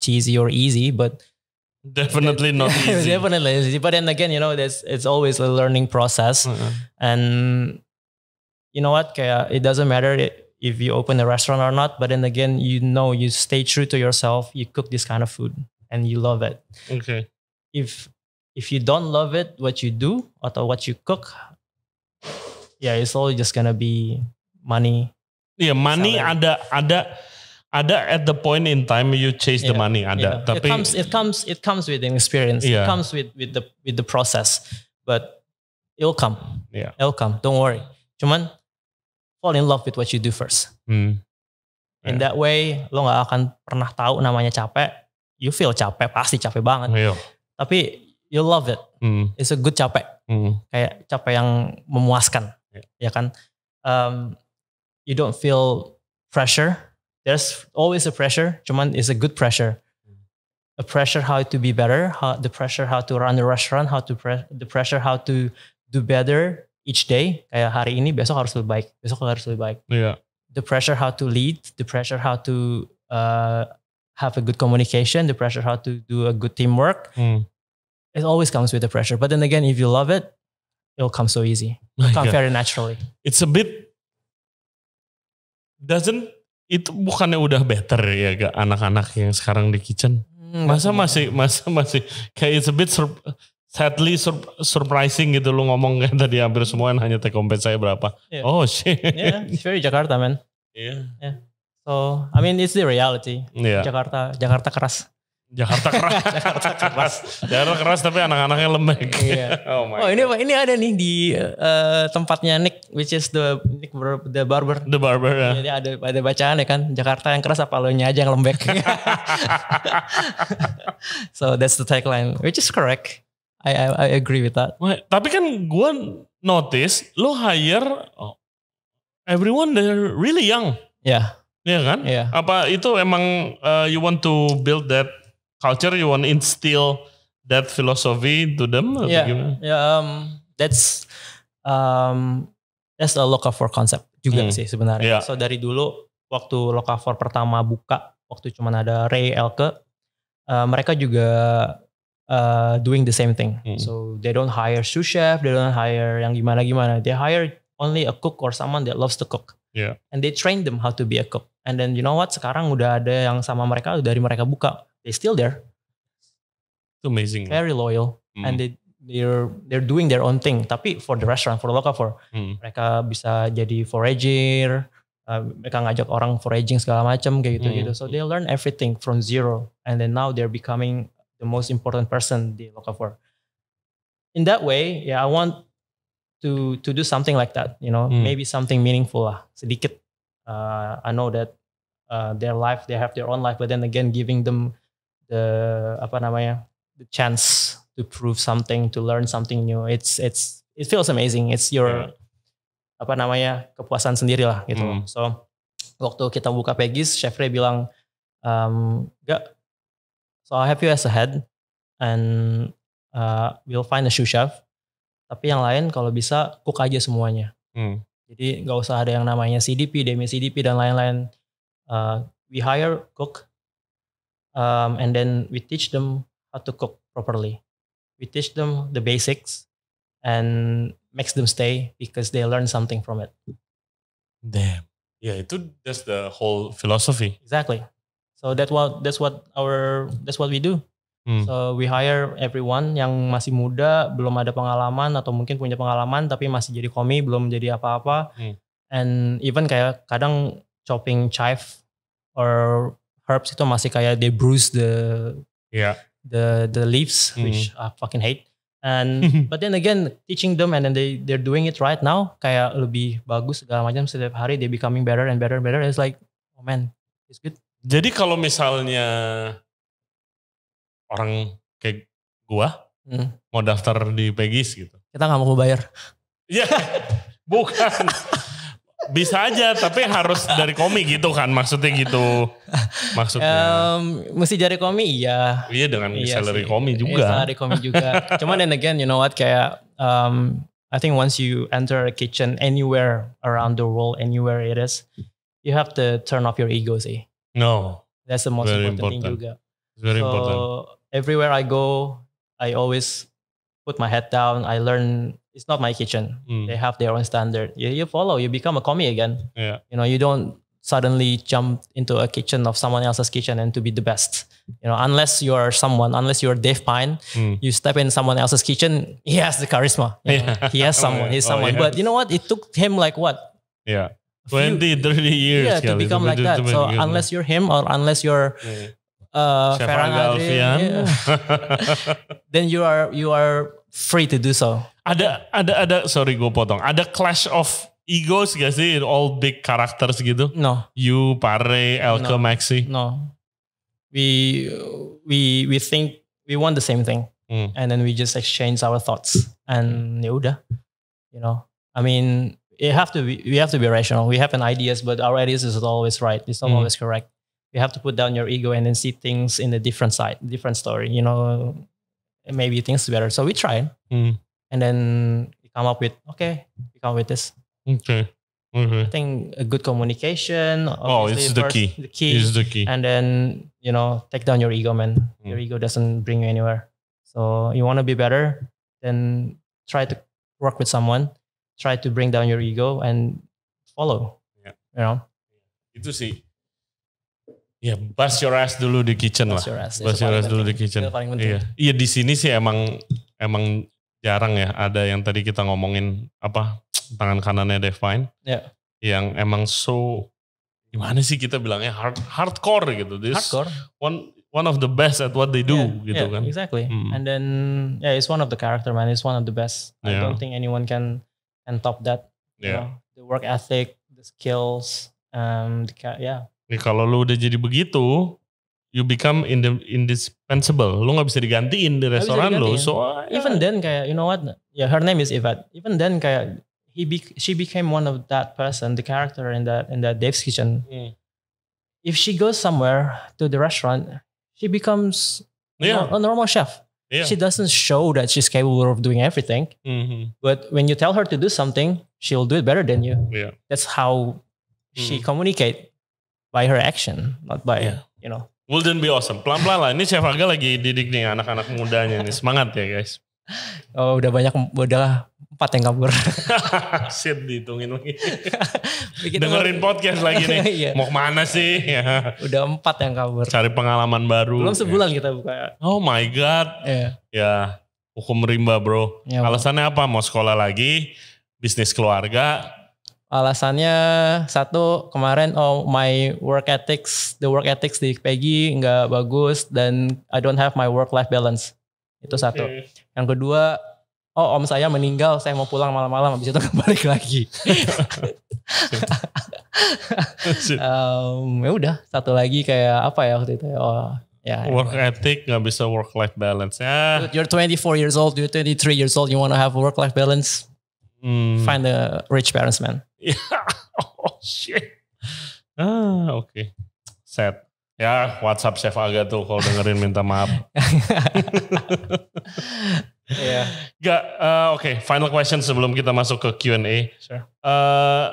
cheesy or easy, but definitely not easy. definitely easy. But then again, you know, there's it's always a learning process, mm-hmm. and you know what? It doesn't matter if you open a restaurant or not. But then again, you know, you stay true to yourself. You cook this kind of food, and you love it. Okay. If if you don't love it, what you do or what you cook, yeah, it's all just gonna be money. Yeah, money salary. ada ada ada at the point in time you chase yeah, the money ada yeah. tapi it comes it comes it comes with an experience yeah. it comes with with the with the process but it'll come yeah. it'll come don't worry cuman fall in love with what you do first hmm. yeah. in that way lo nggak akan pernah tahu namanya capek you feel capek pasti capek banget yeah. tapi you love it hmm. it's a good capek hmm. kayak capek yang memuaskan yeah. ya kan um, you don't feel pressure there's always a pressure. Cuman is a good pressure. A pressure how to be better, how, the pressure how to run the restaurant, how to pre- the pressure how to do better each day. Kayak hari ini besok harus lebih baik, besok harus lebih baik. Yeah. The pressure how to lead, the pressure how to uh, have a good communication, the pressure how to do a good teamwork. Mm. It always comes with the pressure. But then again, if you love it, it'll come so easy. It'll come very naturally. It's a bit doesn't itu bukannya udah better ya gak anak-anak yang sekarang di kitchen hmm, masa masih masa masih kayak it's a bit sur sadly sur surprising gitu lu ngomong kan tadi hampir semuanya hanya take home pay saya berapa yeah. oh shit yeah it's very Jakarta man yeah. yeah so I mean it's the reality yeah. Jakarta Jakarta keras Jakarta keras. Jakarta keras. Jakarta keras tapi anak-anaknya lembek. Iya. oh, my oh ini God. ini ada nih di uh, tempatnya Nick which is the Nick the barber. The barber. Ya. Jadi ada ada bacaan ya kan Jakarta yang keras apa lo aja yang lembek. so that's the tagline which is correct. I I, I agree with that. Wait, tapi kan gue notice lo hire oh, everyone they're really young. Ya. Yeah. Iya kan? Yeah. Apa itu emang uh, you want to build that culture you want instill that philosophy to them yeah, yeah um, that's um, that's a local for concept juga hmm. sih sebenarnya yeah. so dari dulu waktu local for pertama buka waktu cuman ada Ray Elke uh, mereka juga uh, doing the same thing hmm. so they don't hire sous chef they don't hire yang gimana gimana they hire only a cook or someone that loves to cook yeah. and they train them how to be a cook and then you know what sekarang udah ada yang sama mereka dari mereka buka they still there. It's amazing. Very loyal mm. and they they're they're doing their own thing. Tapi for the restaurant, for the local for mm. mereka bisa jadi forager, uh, mereka ngajak orang foraging segala macam kayak gitu mm. gitu. So they learn everything from zero and then now they're becoming the most important person di local for. In that way, yeah, I want to to do something like that. You know, mm. maybe something meaningful lah sedikit. Uh, I know that uh, their life, they have their own life, but then again, giving them the apa namanya the chance to prove something to learn something new it's it's it feels amazing it's your yeah. apa namanya kepuasan sendiri lah gitu mm. so waktu kita buka Pegis, chef Ray bilang um, gak so I'll have you as a head and uh, we'll find a sous chef tapi yang lain kalau bisa cook aja semuanya mm. jadi nggak usah ada yang namanya CDP demi CDP dan lain-lain uh, we hire cook um, and then we teach them how to cook properly. We teach them the basics and makes them stay because they learn something from it. Damn. Yeah, itu that's the whole philosophy. Exactly. So that what that's what our that's what we do. Hmm. So we hire everyone yang masih muda, belum ada pengalaman atau mungkin punya pengalaman tapi masih jadi komi, belum jadi apa-apa. Hmm. And even kayak kadang chopping chive or herbs itu masih kayak they bruise the yeah. the the leaves mm. which I fucking hate and but then again teaching them and then they they're doing it right now kayak lebih bagus segala macam setiap hari they becoming better and better and better it's like oh man it's good jadi kalau misalnya orang kayak gua mm. mau daftar di Pegis gitu kita nggak mau bayar Iya, yeah, bukan. Bisa aja, tapi harus dari komik gitu kan, maksudnya gitu. Maksudnya. Um, mesti dari komik iya. Iya dengan iya salary komik iya, juga. Iya, salary komik juga. Cuman then again, you know what, kayak um, I think once you enter a kitchen anywhere around the world, anywhere it is, you have to turn off your ego sih. No. That's the most important, important, thing juga. It's very so, important. everywhere I go, I always put my head down. I learn it's not my kitchen. Mm. They have their own standard. You, you follow, you become a commie again. Yeah. You know, you don't suddenly jump into a kitchen of someone else's kitchen and to be the best. You know, unless you are someone, unless you are Dave Pine, mm. you step in someone else's kitchen, he has the charisma. Know? He has someone, oh, yeah. he's someone. Oh, yeah. But you know what? It took him like what? Yeah. 20, 30 years. Yeah, to become like that. So unless you're him or unless you're yeah. uh, Adrian, yeah. then you are you are free to do so. Ada ada ada sorry gue potong. Ada clash of egos gak sih in all big characters gitu? No. You, Pare, Elke, no. Maxi. No. We we we think we want the same thing. Mm. And then we just exchange our thoughts and ya You know. I mean, it have to be, we have to be rational. We have an ideas, but our ideas is not always right. It's not mm. always correct. You have to put down your ego and then see things in a different side, different story. You know, maybe things better. So we tried, mm. and then we come up with okay, we come with this. Okay. Mm-hmm. I think a good communication. Oh, it's the key. The key is the key. And then you know, take down your ego, man. Mm. Your ego doesn't bring you anywhere. So you want to be better, then try to work with someone. Try to bring down your ego and follow. Yeah. You know. Itu sih Ya, bust your ass dulu di kitchen lah. Your your ass dulu di kitchen. Iya. iya di sini sih emang emang jarang ya ada yang tadi kita ngomongin apa tangan kanannya Devine. yeah. Yang emang so gimana sih kita bilangnya hard hardcore gitu. This hardcore. One one of the best at what they do yeah, gitu yeah, kan. Exactly. Hmm. And then yeah, it's one of the character man. It's one of the best. Yeah. I don't think anyone can can top that. Yeah. You know, the work ethic, the skills, um, the, yeah Oke, kalau lu udah jadi begitu, you become indispensable. Lu nggak bisa digantiin di restoran diganti, lu. So even yeah. then kayak you know what? Yeah, her name is Ivat. Even then kayak he be, she became one of that person, the character in that in that Dave's kitchen. Hmm. If she goes somewhere to the restaurant, she becomes yeah. a normal chef. Yeah. She doesn't show that she's capable of doing everything. Mm-hmm. But when you tell her to do something, she'll do it better than you. Yeah. That's how mm. she communicate by her action, not by yeah. you know. Will then be awesome. Pelan-pelan lah. Ini Chef Aga lagi didik nih anak-anak mudanya nih. Semangat ya guys. Oh udah banyak, udah empat yang kabur. Shit dihitungin lagi. Dengerin podcast lagi nih. iya. Mau kemana sih? Ya. Udah empat yang kabur. Cari pengalaman baru. Belum ya. sebulan ya. kita buka. Oh my God. Iya. Ya hukum rimba bro. Ya, bro. Alasannya apa? Mau sekolah lagi, bisnis keluarga, Alasannya satu kemarin oh my work ethics, the work ethics di Peggy nggak bagus dan I don't have my work life balance. Itu okay. satu. Yang kedua, oh om saya meninggal, saya mau pulang malam-malam habis itu kembali lagi. um, ya udah satu lagi kayak apa ya waktu itu ya? oh ya yeah, work yeah. ethic nggak bisa work life balance ya yeah. you're 24 years old you're 23 years old you wanna have work life balance Hmm. Find the rich parents man. oh shit. Ah oke. Okay. Sad. Ya WhatsApp Chef Aga tuh kalau dengerin minta maaf. Iya. Gak. Uh, eh, oke. Okay. Final question sebelum kita masuk ke Q&A. Sure. Uh,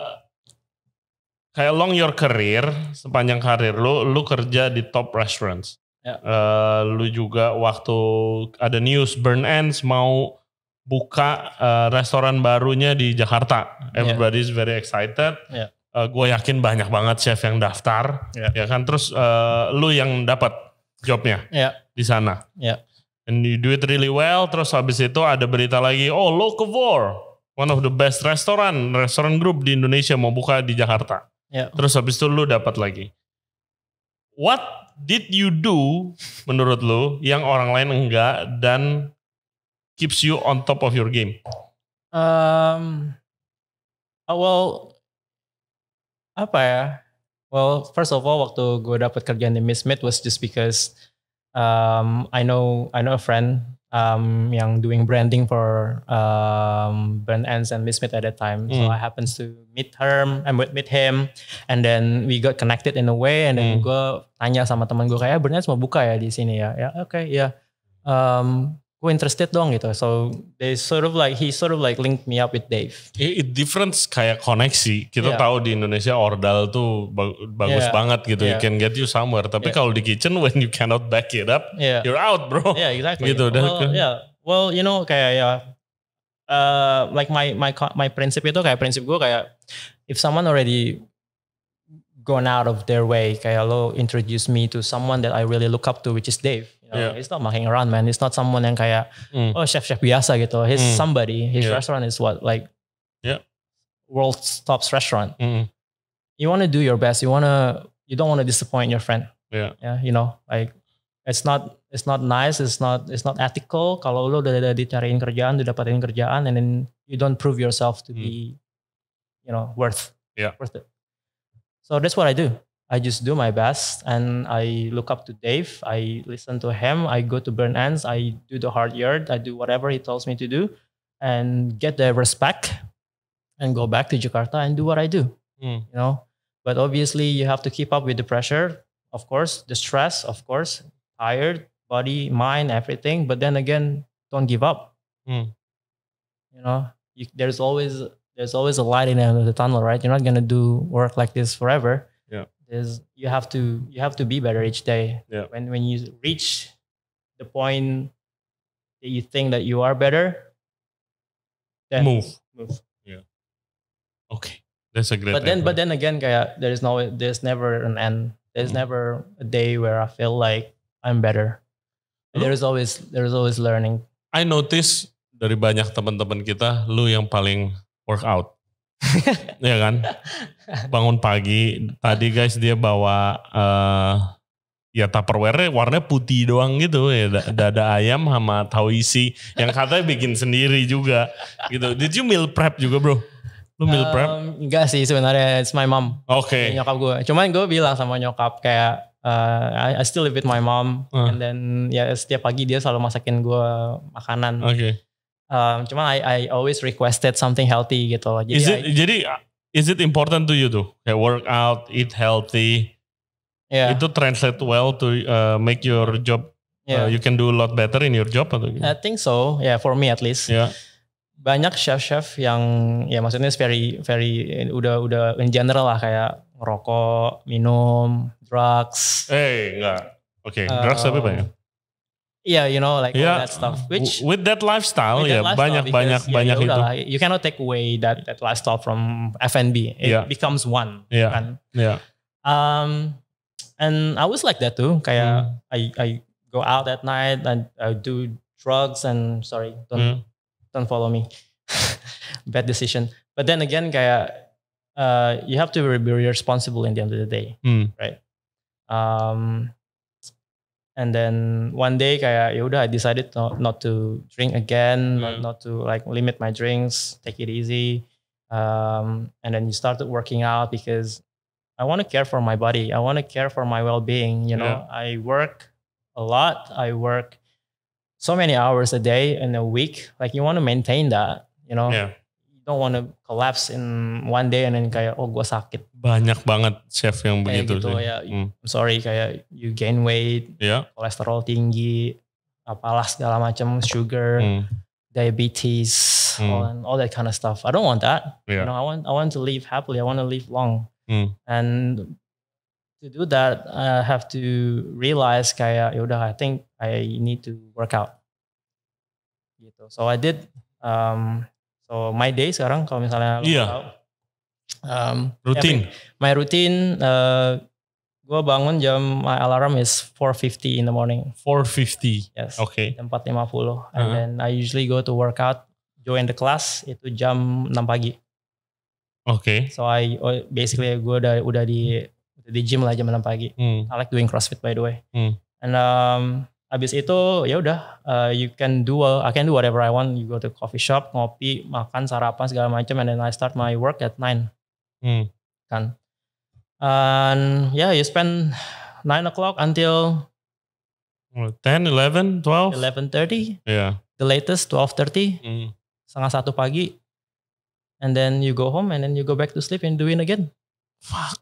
kayak long your career sepanjang karir lu lu kerja di top restaurants. Yeah. Ya. Uh, lu juga waktu ada news burn ends mau buka uh, restoran barunya di Jakarta. Everybody yeah. very excited. Yeah. Uh, eh, gue yakin banyak banget chef yang daftar, yeah. ya kan. Terus uh, lu yang dapat jobnya yeah. di sana. Yeah. And you do it really well. Terus habis itu ada berita lagi, oh Locavore, one of the best restaurant, restoran group di Indonesia mau buka di Jakarta. Yeah. Terus habis itu lu dapat lagi. What did you do menurut lu yang orang lain enggak dan keeps you on top of your game? Um, uh, well, apa ya? Well, first of all, waktu gue dapat kerjaan di Miss Mid was just because um, I know I know a friend um, yang doing branding for um, Brand Ends and Miss Mid at that time. Mm. So hmm. I happens to meet her, I meet him, and then we got connected in a way. And then mm. gue tanya sama teman gue kayak, eh, Brand Ends mau buka ya di sini ya? Ya oke, okay, ya. Yeah. Um, gue interested dong gitu. So they sort of like he sort of like linked me up with Dave. It, it difference kayak koneksi. Kita yeah. tahu di Indonesia ordal tuh bagus yeah. banget gitu. Yeah. You can get you somewhere. Tapi yeah. kalau di kitchen when you cannot back it up, yeah. you're out, bro. Yeah, exactly. Gitu. Well, kan. yeah. Well, you know kayak ya uh, like my my my prinsip itu kayak prinsip gue kayak if someone already gone out of their way kayak lo introduce me to someone that I really look up to which is Dave You know, yeah. he's not mucking around, man. He's not someone yang kayak mm. oh chef chef biasa gitu. He's mm. somebody. His yeah. restaurant is what like yeah, world's top restaurant. Mm. You want to do your best. You wanna you don't want to disappoint your friend. Yeah. Yeah. You know, like it's not it's not nice. It's not it's not ethical. Kalau lo udah, dicariin kerjaan, udah dapatin kerjaan, and then you don't prove yourself to mm. be, you know, worth yeah. worth it. So that's what I do. I just do my best and I look up to Dave. I listen to him. I go to burn ends. I do the hard yard. I do whatever he tells me to do and get the respect and go back to Jakarta and do what I do. Mm. You know, but obviously you have to keep up with the pressure, of course, the stress, of course, tired, body, mind, everything. But then again, don't give up. Mm. You know, you, there's always there's always a light in the end of the tunnel, right? You're not gonna do work like this forever Is you have to you have to be better each day yeah. when when you reach the point that you think that you are better then move move yeah okay that's a great but then effort. but then again kaya there is no there's never an end there's mm. never a day where i feel like i'm better there is always there is always learning i notice dari banyak teman-teman kita lu yang paling workout ya kan? Bangun pagi. Tadi guys dia bawa uh, ya tupperware warnanya putih doang gitu ya dada ayam sama tau isi yang katanya bikin sendiri juga gitu. Did you meal prep juga, Bro? Lu meal um, prep? Enggak sih sebenarnya, it's my mom. Oke. Okay. Nyokap gue. Cuman gue bilang sama nyokap kayak uh, I, I still live with my mom uh. and then ya setiap pagi dia selalu masakin gue makanan. Oke. Okay. Um, cuma I, I always requested something healthy gitu loh. Jadi, is it, I, jadi uh, is it important to you tuh? Kayak out, eat healthy. Yeah. Itu translate well to uh, make your job uh, yeah. uh, you can do a lot better in your job atau gitu. I think so. Yeah, for me at least. Yeah. Banyak chef-chef yang ya maksudnya very very udah udah in general lah kayak ngerokok, minum, drugs. Eh, hey, enggak. Oke, okay, drugs um, apa banyak. yeah you know like yeah. all that stuff which with that lifestyle with yeah banyak because, banyak yeah, banyak itu you cannot take away that that lifestyle from F&B it yeah. becomes one yeah kan? yeah um and I was like that too kayak mm. I I go out at night and I do drugs and sorry don't mm. don't follow me bad decision but then again kayak uh, you have to be responsible in the end of the day mm. right um and then one day kayak ya I decided not, not to drink again, mm. not, not to like limit my drinks, take it easy. Um, and then you started working out because I want to care for my body. I want to care for my well-being. You know, yeah. I work a lot. I work so many hours a day and a week. Like you want to maintain that. You know, yeah. don't wanna collapse in one day and then kayak oh gue sakit. Banyak banget chef yang kayak begitu gitu, sih. Ya, hmm. I'm sorry kayak you gain weight, yeah. kolesterol tinggi, apalah segala macam, sugar, hmm. diabetes, hmm. All, and all that kind of stuff. I don't want that. Yeah. You ya. know, I want I want to live happily. I want to live long. Hmm. And to do that, I have to realize kayak yaudah I think I need to work out. Gitu. So I did um, So my day sekarang kalau misalnya yeah. lo iya. tahu. Um, routine. Yeah, my routine uh, gue bangun jam my alarm is 4.50 in the morning. 4.50. Yes. Oke. Okay. 4.50 and uh -huh. then I usually go to workout, join the class itu jam 6 pagi. Oke. Okay. So I oh, basically gue udah udah di udah di gym lah jam 6 pagi. Hmm. I like doing CrossFit by the way. Hmm. And um, Habis itu ya udah uh, you can do a, uh, I can do whatever I want. You go to coffee shop, ngopi, makan, sarapan segala macam and then I start my work at 9. Hmm. Kan. And yeah, you spend 9 o'clock until 10, 11, 12? 11.30. Yeah. The latest 12.30. Hmm. Setengah satu pagi. And then you go home and then you go back to sleep and do it again. Fuck.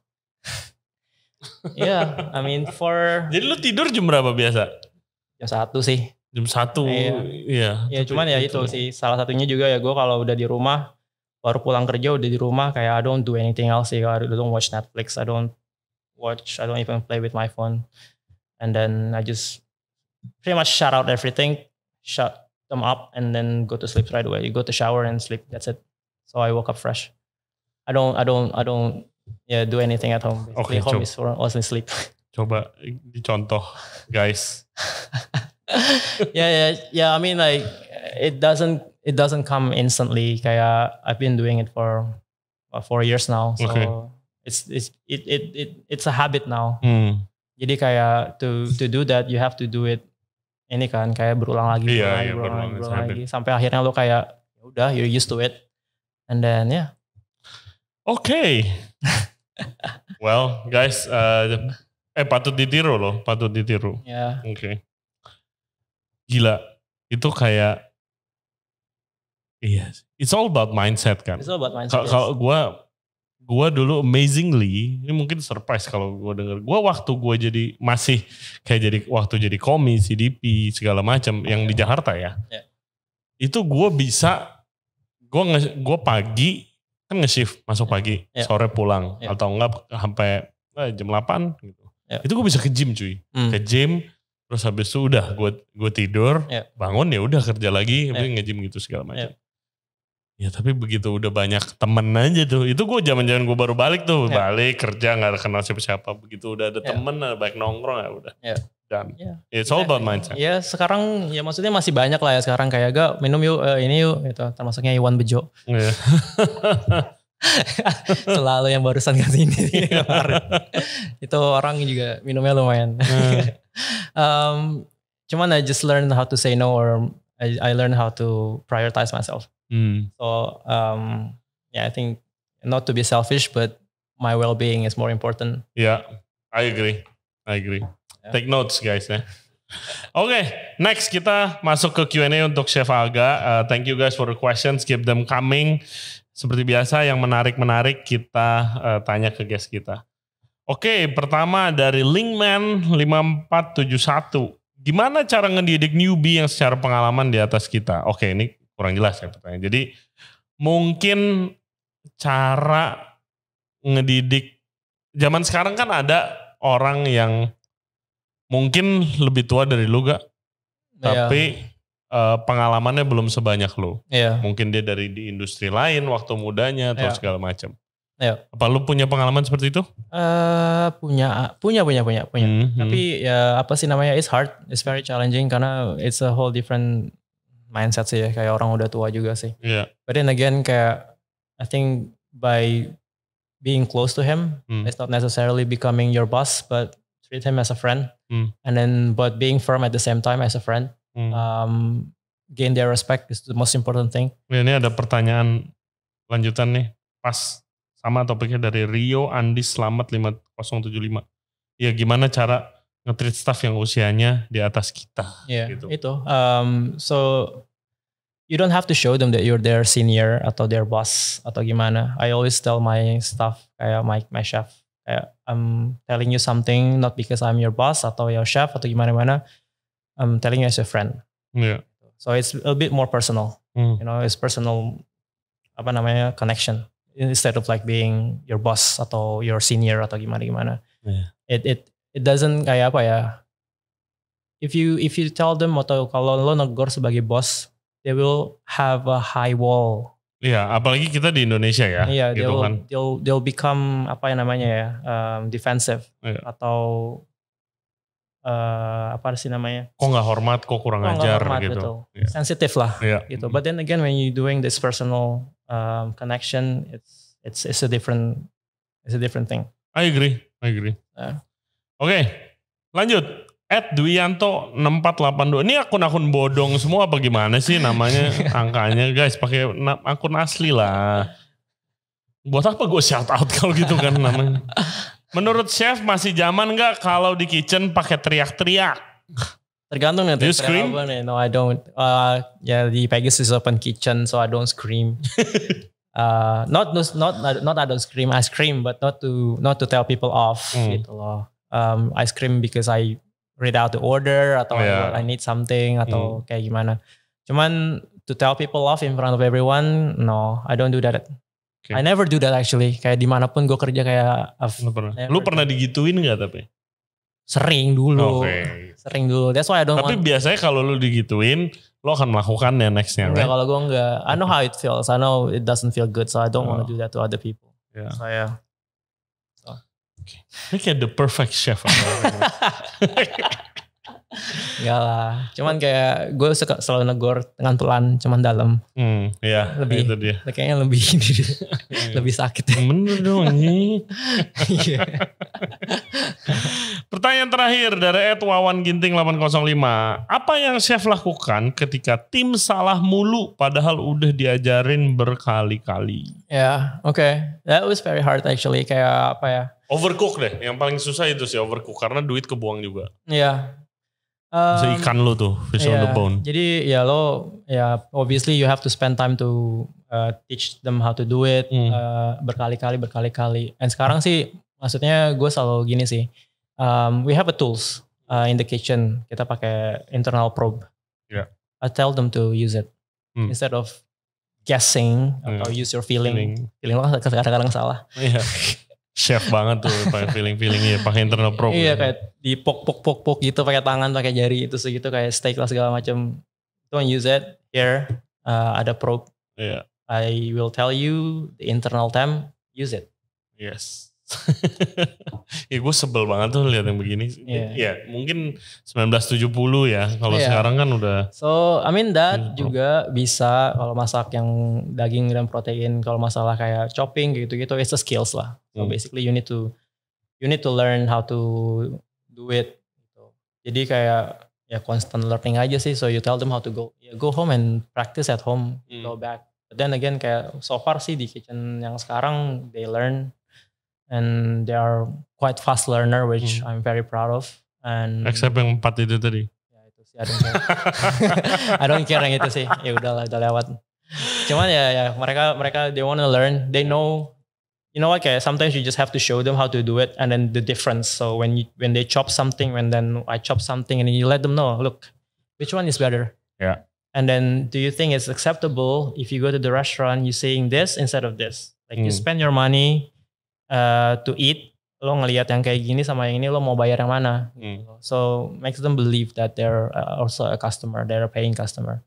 yeah, I mean for Jadi lu tidur jam berapa biasa? jam satu sih jam satu iya iya ya, cuman ya itu, itu sih salah satunya juga ya gue kalau udah di rumah baru pulang kerja udah di rumah kayak I don't do anything else sih I don't watch Netflix I don't watch I don't even play with my phone and then I just pretty much shut out everything shut them up and then go to sleep right away you go to shower and sleep that's it so I woke up fresh I don't I don't I don't yeah do anything at home. okay, home is for only sleep. Coba dicontoh, guys. yeah, yeah, yeah. I mean, like it doesn't it doesn't come instantly. Kayak I've been doing it for uh, four years now. So okay. it's it's it it it it's a habit now. Hmm. Jadi kayak to to do that you have to do it ini kan kayak berulang lagi iya, berulang, yeah, lagi, yeah, berulang, berulang, berulang lagi sampai akhirnya lo kayak ya udah you're used to it and then yeah okay well guys uh, the Eh patut ditiru loh, patut ditiru. Ya. Oke. Okay. Gila, itu kayak Iya, yes. it's all about mindset kan. It's all about mindset. Kalau yes. gue, gue dulu amazingly, ini mungkin surprise kalau gue denger. Gue waktu gue jadi masih kayak jadi waktu jadi komi, CDP segala macam okay. yang di Jakarta ya. Yeah. Itu gue bisa, gue nge gue pagi kan nge-shift masuk ya. pagi, yeah. sore pulang yeah. atau enggak sampai eh, jam 8 gitu. Ya. Itu gue bisa ke gym cuy. Hmm. Ke gym terus habis itu udah gue gue tidur, ya. bangun ya udah kerja lagi, ya. nge-gym gitu segala ya. macam. ya. Ya tapi begitu udah banyak temen aja tuh. Itu gue zaman-zaman gue baru balik tuh, yeah. balik kerja nggak kenal siapa-siapa. Begitu udah ada yeah. temen, ada baik nongkrong ya udah. Yeah. Dan yeah. it's all about ya. mindset. Ya sekarang ya maksudnya masih banyak lah ya sekarang kayak gak minum yuk uh, ini yuk itu termasuknya Iwan Bejo. Yeah. Selalu yang barusan ganti sini Itu orang juga minumnya lumayan. Hmm. um, cuman I just learned how to say no or I, I learned how to prioritize myself. Hmm. So um, yeah, I think not to be selfish, but my well-being is more important. Yeah, I agree. I agree. Yeah. Take notes, guys. Ya. Oke, okay, next kita masuk ke Q&A untuk Chef Alga. Uh, thank you guys for the questions, keep them coming. Seperti biasa yang menarik-menarik kita uh, tanya ke guest kita. Oke, pertama dari Linkman 5471. Gimana cara ngedidik newbie yang secara pengalaman di atas kita? Oke, ini kurang jelas ya pertanyaan. Jadi mungkin cara ngedidik zaman sekarang kan ada orang yang mungkin lebih tua dari lu gak? Ya. Tapi uh, pengalamannya belum sebanyak lu. Yeah. Mungkin dia dari di industri lain waktu mudanya atau yeah. segala macam. Yeah. Apa lu punya pengalaman seperti itu? Uh, punya, punya, punya, punya, punya. Mm -hmm. Tapi ya apa sih namanya? It's hard, it's very challenging karena it's a whole different mindset sih ya kayak orang udah tua juga sih. Yeah. But then again kayak I think by being close to him, mm. it's not necessarily becoming your boss, but treat him as a friend. Mm. And then but being firm at the same time as a friend hmm. um, gain their respect is the most important thing. Ini ada pertanyaan lanjutan nih, pas sama topiknya dari Rio Andi Selamat 5075. Ya gimana cara ngetrit staff yang usianya di atas kita? Yeah, gitu. itu. Um, so you don't have to show them that you're their senior atau their boss atau gimana. I always tell my staff kayak my my chef I'm telling you something not because I'm your boss atau your chef atau gimana-mana. gimana gimana mana I'm telling you as a friend. Yeah. So it's a bit more personal. Mm. You know, it's personal apa namanya connection instead of like being your boss atau your senior atau gimana gimana. Yeah. It it it doesn't kayak apa ya. If you if you tell them atau kalau lo negor sebagai boss, they will have a high wall. Iya, yeah, apalagi kita di Indonesia ya. Iya, yeah, gitu they'll, kan. they'll they'll become apa yang namanya ya um, defensive yeah. atau uh, apa sih namanya? Kok nggak hormat, kok kurang kok ajar hormat, gitu. gitu. Yeah. Sensitif lah yeah. gitu. But then again when you doing this personal um, connection, it's it's it's a different it's a different thing. I agree, I agree. Uh. Oke, okay, lanjut. At Dwianto 6482. Ini akun-akun bodong semua apa gimana sih namanya angkanya guys? Pakai akun asli lah. Buat apa gue shout out kalau gitu kan namanya? Menurut chef masih zaman nggak kalau di kitchen pakai teriak-teriak? Tergantung nanti. Do you scream? No, I don't. Uh, ya yeah, di Pegasus open kitchen, so I don't scream. uh, not not not I don't scream. I scream, but not to not to tell people off hmm. gitu loh. Um, I scream because I read out the order atau yeah. I need something atau hmm. kayak gimana. Cuman to tell people off in front of everyone, no, I don't do that Okay. I never do that actually. Kayak dimanapun gue kerja kayak. lu pernah, lu pernah digituin gak tapi? Sering dulu. Oh, okay. Sering dulu. That's why I don't Tapi want... biasanya kalau lu digituin, lu akan melakukannya nextnya, right? kalau gue enggak. I know how it feels. I know it doesn't feel good. So I don't oh. want to do that to other people. Yeah. So yeah. So. Okay. Ini kayak the perfect chef. Enggak lah. Cuman kayak gue suka selalu negor dengan pelan, cuman dalam. Hmm, iya. Lebih, itu dia. Kayaknya lebih ini, iya. lebih sakit. Menurut Bener dong ini. Iya. Pertanyaan terakhir dari Ed Wawan Ginting 805. Apa yang chef lakukan ketika tim salah mulu padahal udah diajarin berkali-kali? Ya, yeah, oke. Okay. That was very hard actually. Kayak apa ya? Overcook deh, yang paling susah itu sih overcook karena duit kebuang juga. Iya, yeah Um, ikan lo tuh, fish yeah, on the iya. bone. Jadi ya lo, ya obviously you have to spend time to uh, teach them how to do it mm. uh, berkali-kali, berkali-kali. And sekarang sih, maksudnya gue selalu gini sih, um, we have a tools uh, in the kitchen. Kita pakai internal probe. Yeah. I tell them to use it hmm. instead of guessing mm. Iya. atau use your feeling. Feeling, feeling lo kan kadang-kadang salah. Iya. chef banget tuh pakai feeling feelingnya pakai internal probe iya kayak di pok pok pok pok gitu pakai tangan pakai jari itu segitu kayak steak lah segala macam don't use it here uh, ada probe yeah. I will tell you the internal temp use it yes ya gue sebel banget tuh lihat yang begini. Yeah. Ya mungkin 1970 ya. Kalau yeah. sekarang kan udah. So I mean that yeah. juga bisa kalau masak yang daging dan protein. Kalau masalah kayak chopping gitu-gitu, it's a skills lah. So hmm. basically you need to you need to learn how to do it. Jadi kayak ya constant learning aja sih. So you tell them how to go. Ya go home and practice at home. Hmm. Go back. But then again kayak so far sih di kitchen yang sekarang they learn and they are quite fast learner, which mm. I'm very proud of. And except yang empat itu tadi. Ya itu sih, I don't care. I don't care yang itu sih. Ya udahlah, udah lewat. Cuman ya, ya mereka mereka they wanna learn, they know. You know what? Kayak sometimes you just have to show them how to do it, and then the difference. So when you when they chop something, when then I chop something, and you let them know, look, which one is better? Yeah. And then do you think it's acceptable if you go to the restaurant, you're saying this instead of this? Like mm. you hmm. spend your money, Eh, to eat lo ngelihat yang kayak gini sama yang ini lo mau bayar yang mana hmm. Gitu. so makes them believe that they're eh, also a customer they're a paying customer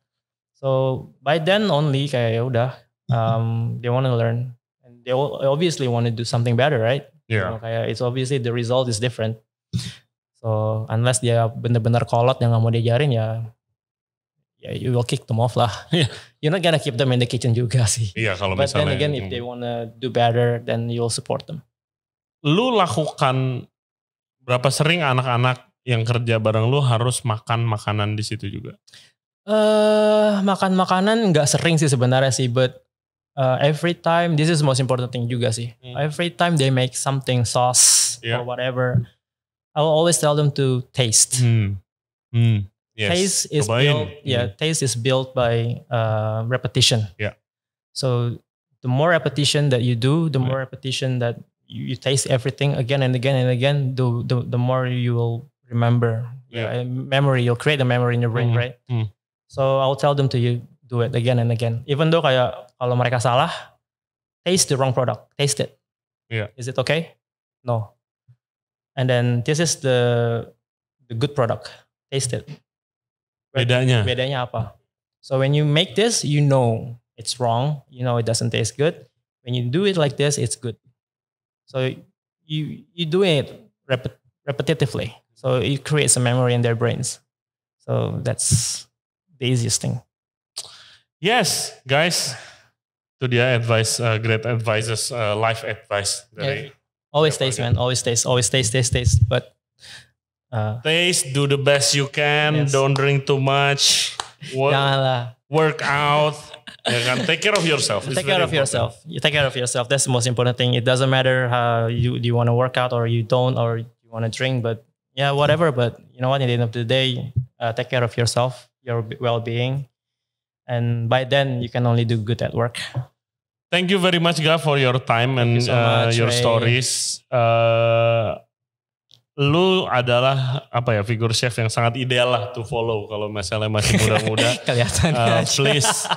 so by then only kayak ya udah um, they want to learn and they obviously want to do something better right yeah. so, kayak it's obviously the result is different so unless dia bener-bener kolot yang nggak mau diajarin ya yeah, you will kick them off lah. You're not gonna keep them in the kitchen juga sih. Iya kalau But misalnya. But then again, if they wanna do better, then you'll support them. Lu lakukan berapa sering anak-anak yang kerja bareng lu harus makan makanan di situ juga? Eh uh, makan makanan nggak sering sih sebenarnya sih, but uh, every time this is most important thing juga sih. Hmm. Every time they make something sauce yeah. or whatever, I will always tell them to taste. Hmm. Hmm Yes. Taste is built. Yeah, mm. taste is built by uh, repetition. Yeah. So the more repetition that you do, the more repetition that you, you, taste everything again and again and again, the the, the more you will remember. Yeah. yeah. memory, you'll create a memory in your brain, mm. right? Mm. So I'll tell them to you do it again and again. Even though kayak kalau mereka salah, taste the wrong product. Taste it. Yeah. Is it okay? No. And then this is the the good product. Taste it bedanya bedanya apa so when you make this you know it's wrong you know it doesn't taste good when you do it like this it's good so you you do it repetitively so it creates a memory in their brains so that's the easiest thing yes guys to the advice uh, great advices uh, life advice yeah. always taste man always taste always taste taste taste but uh, do the best you can. Yes. Don't drink too much. Work, Janganlah. work out. ya kan? Take care of yourself. It's take care of important. yourself. You take care of yourself. That's the most important thing. It doesn't matter how you you want to work out or you don't or you want to drink, but yeah, whatever. But you know what? At the end of the day, uh, take care of yourself, your well-being, and by then you can only do good at work. Thank you very much, Gav, for your time Thank and you so uh, much, uh, your Ray. stories. Uh, lu adalah apa ya figur chef yang sangat ideal lah to follow kalau misalnya masih muda-muda. Kelihatan uh, eh, Please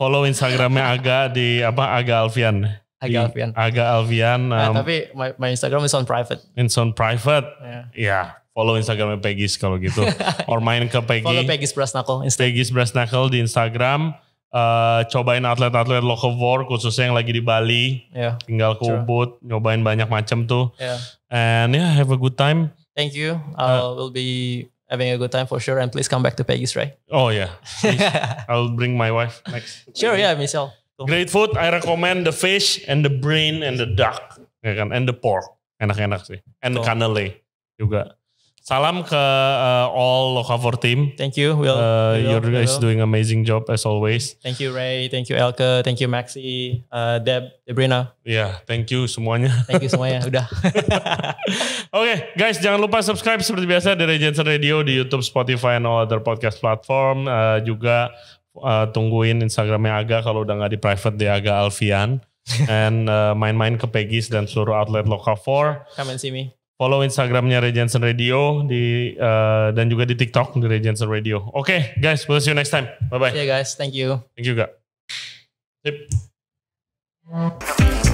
follow Instagramnya Aga di apa Aga Alfian. Aga Alfian. Aga Alfian. Eh, um, nah, tapi my, my Instagram is on private. It's on private. Yeah. yeah follow Instagramnya Pegis kalau gitu. Or main ke Peggy. Follow Peggy's Pegis Peggy's Knuckle di Instagram. Uh, cobain atlet-atlet locavore khususnya yang lagi di Bali, yeah, tinggal ke Ubud, nyobain banyak macam tuh. And yeah, have a good time. Thank you. Uh, will be having a good time for sure. And please come back to Peggy's, right? Oh yeah. I'll bring my wife next. Sure, yeah, Michelle. Great food. I recommend the fish and the brain and the duck, ya kan? And the pork. Enak-enak sih. And the cannelle juga. Salam ke uh, all Lokavor team. Thank you, Will. Uh, Will you're guys doing amazing job as always. Thank you, Ray. Thank you, Elke. Thank you, Maxi, uh, Deb, Debrina. Yeah, thank you semuanya. Thank you semuanya. Udah. Oke, okay, guys, jangan lupa subscribe seperti biasa di Jensen Radio di YouTube, Spotify, and all other podcast platform. Uh, juga uh, tungguin Instagramnya Aga kalau udah gak di private di Aga Alfian. and uh, main-main ke Pegi's dan seluruh outlet Lokavor. Come and see me. Follow Instagramnya Regensen Radio di uh, dan juga di TikTok di Regensen Radio. Oke, okay, guys, we'll see you next time. Bye bye. See you guys. Thank you. Thank you, Kak.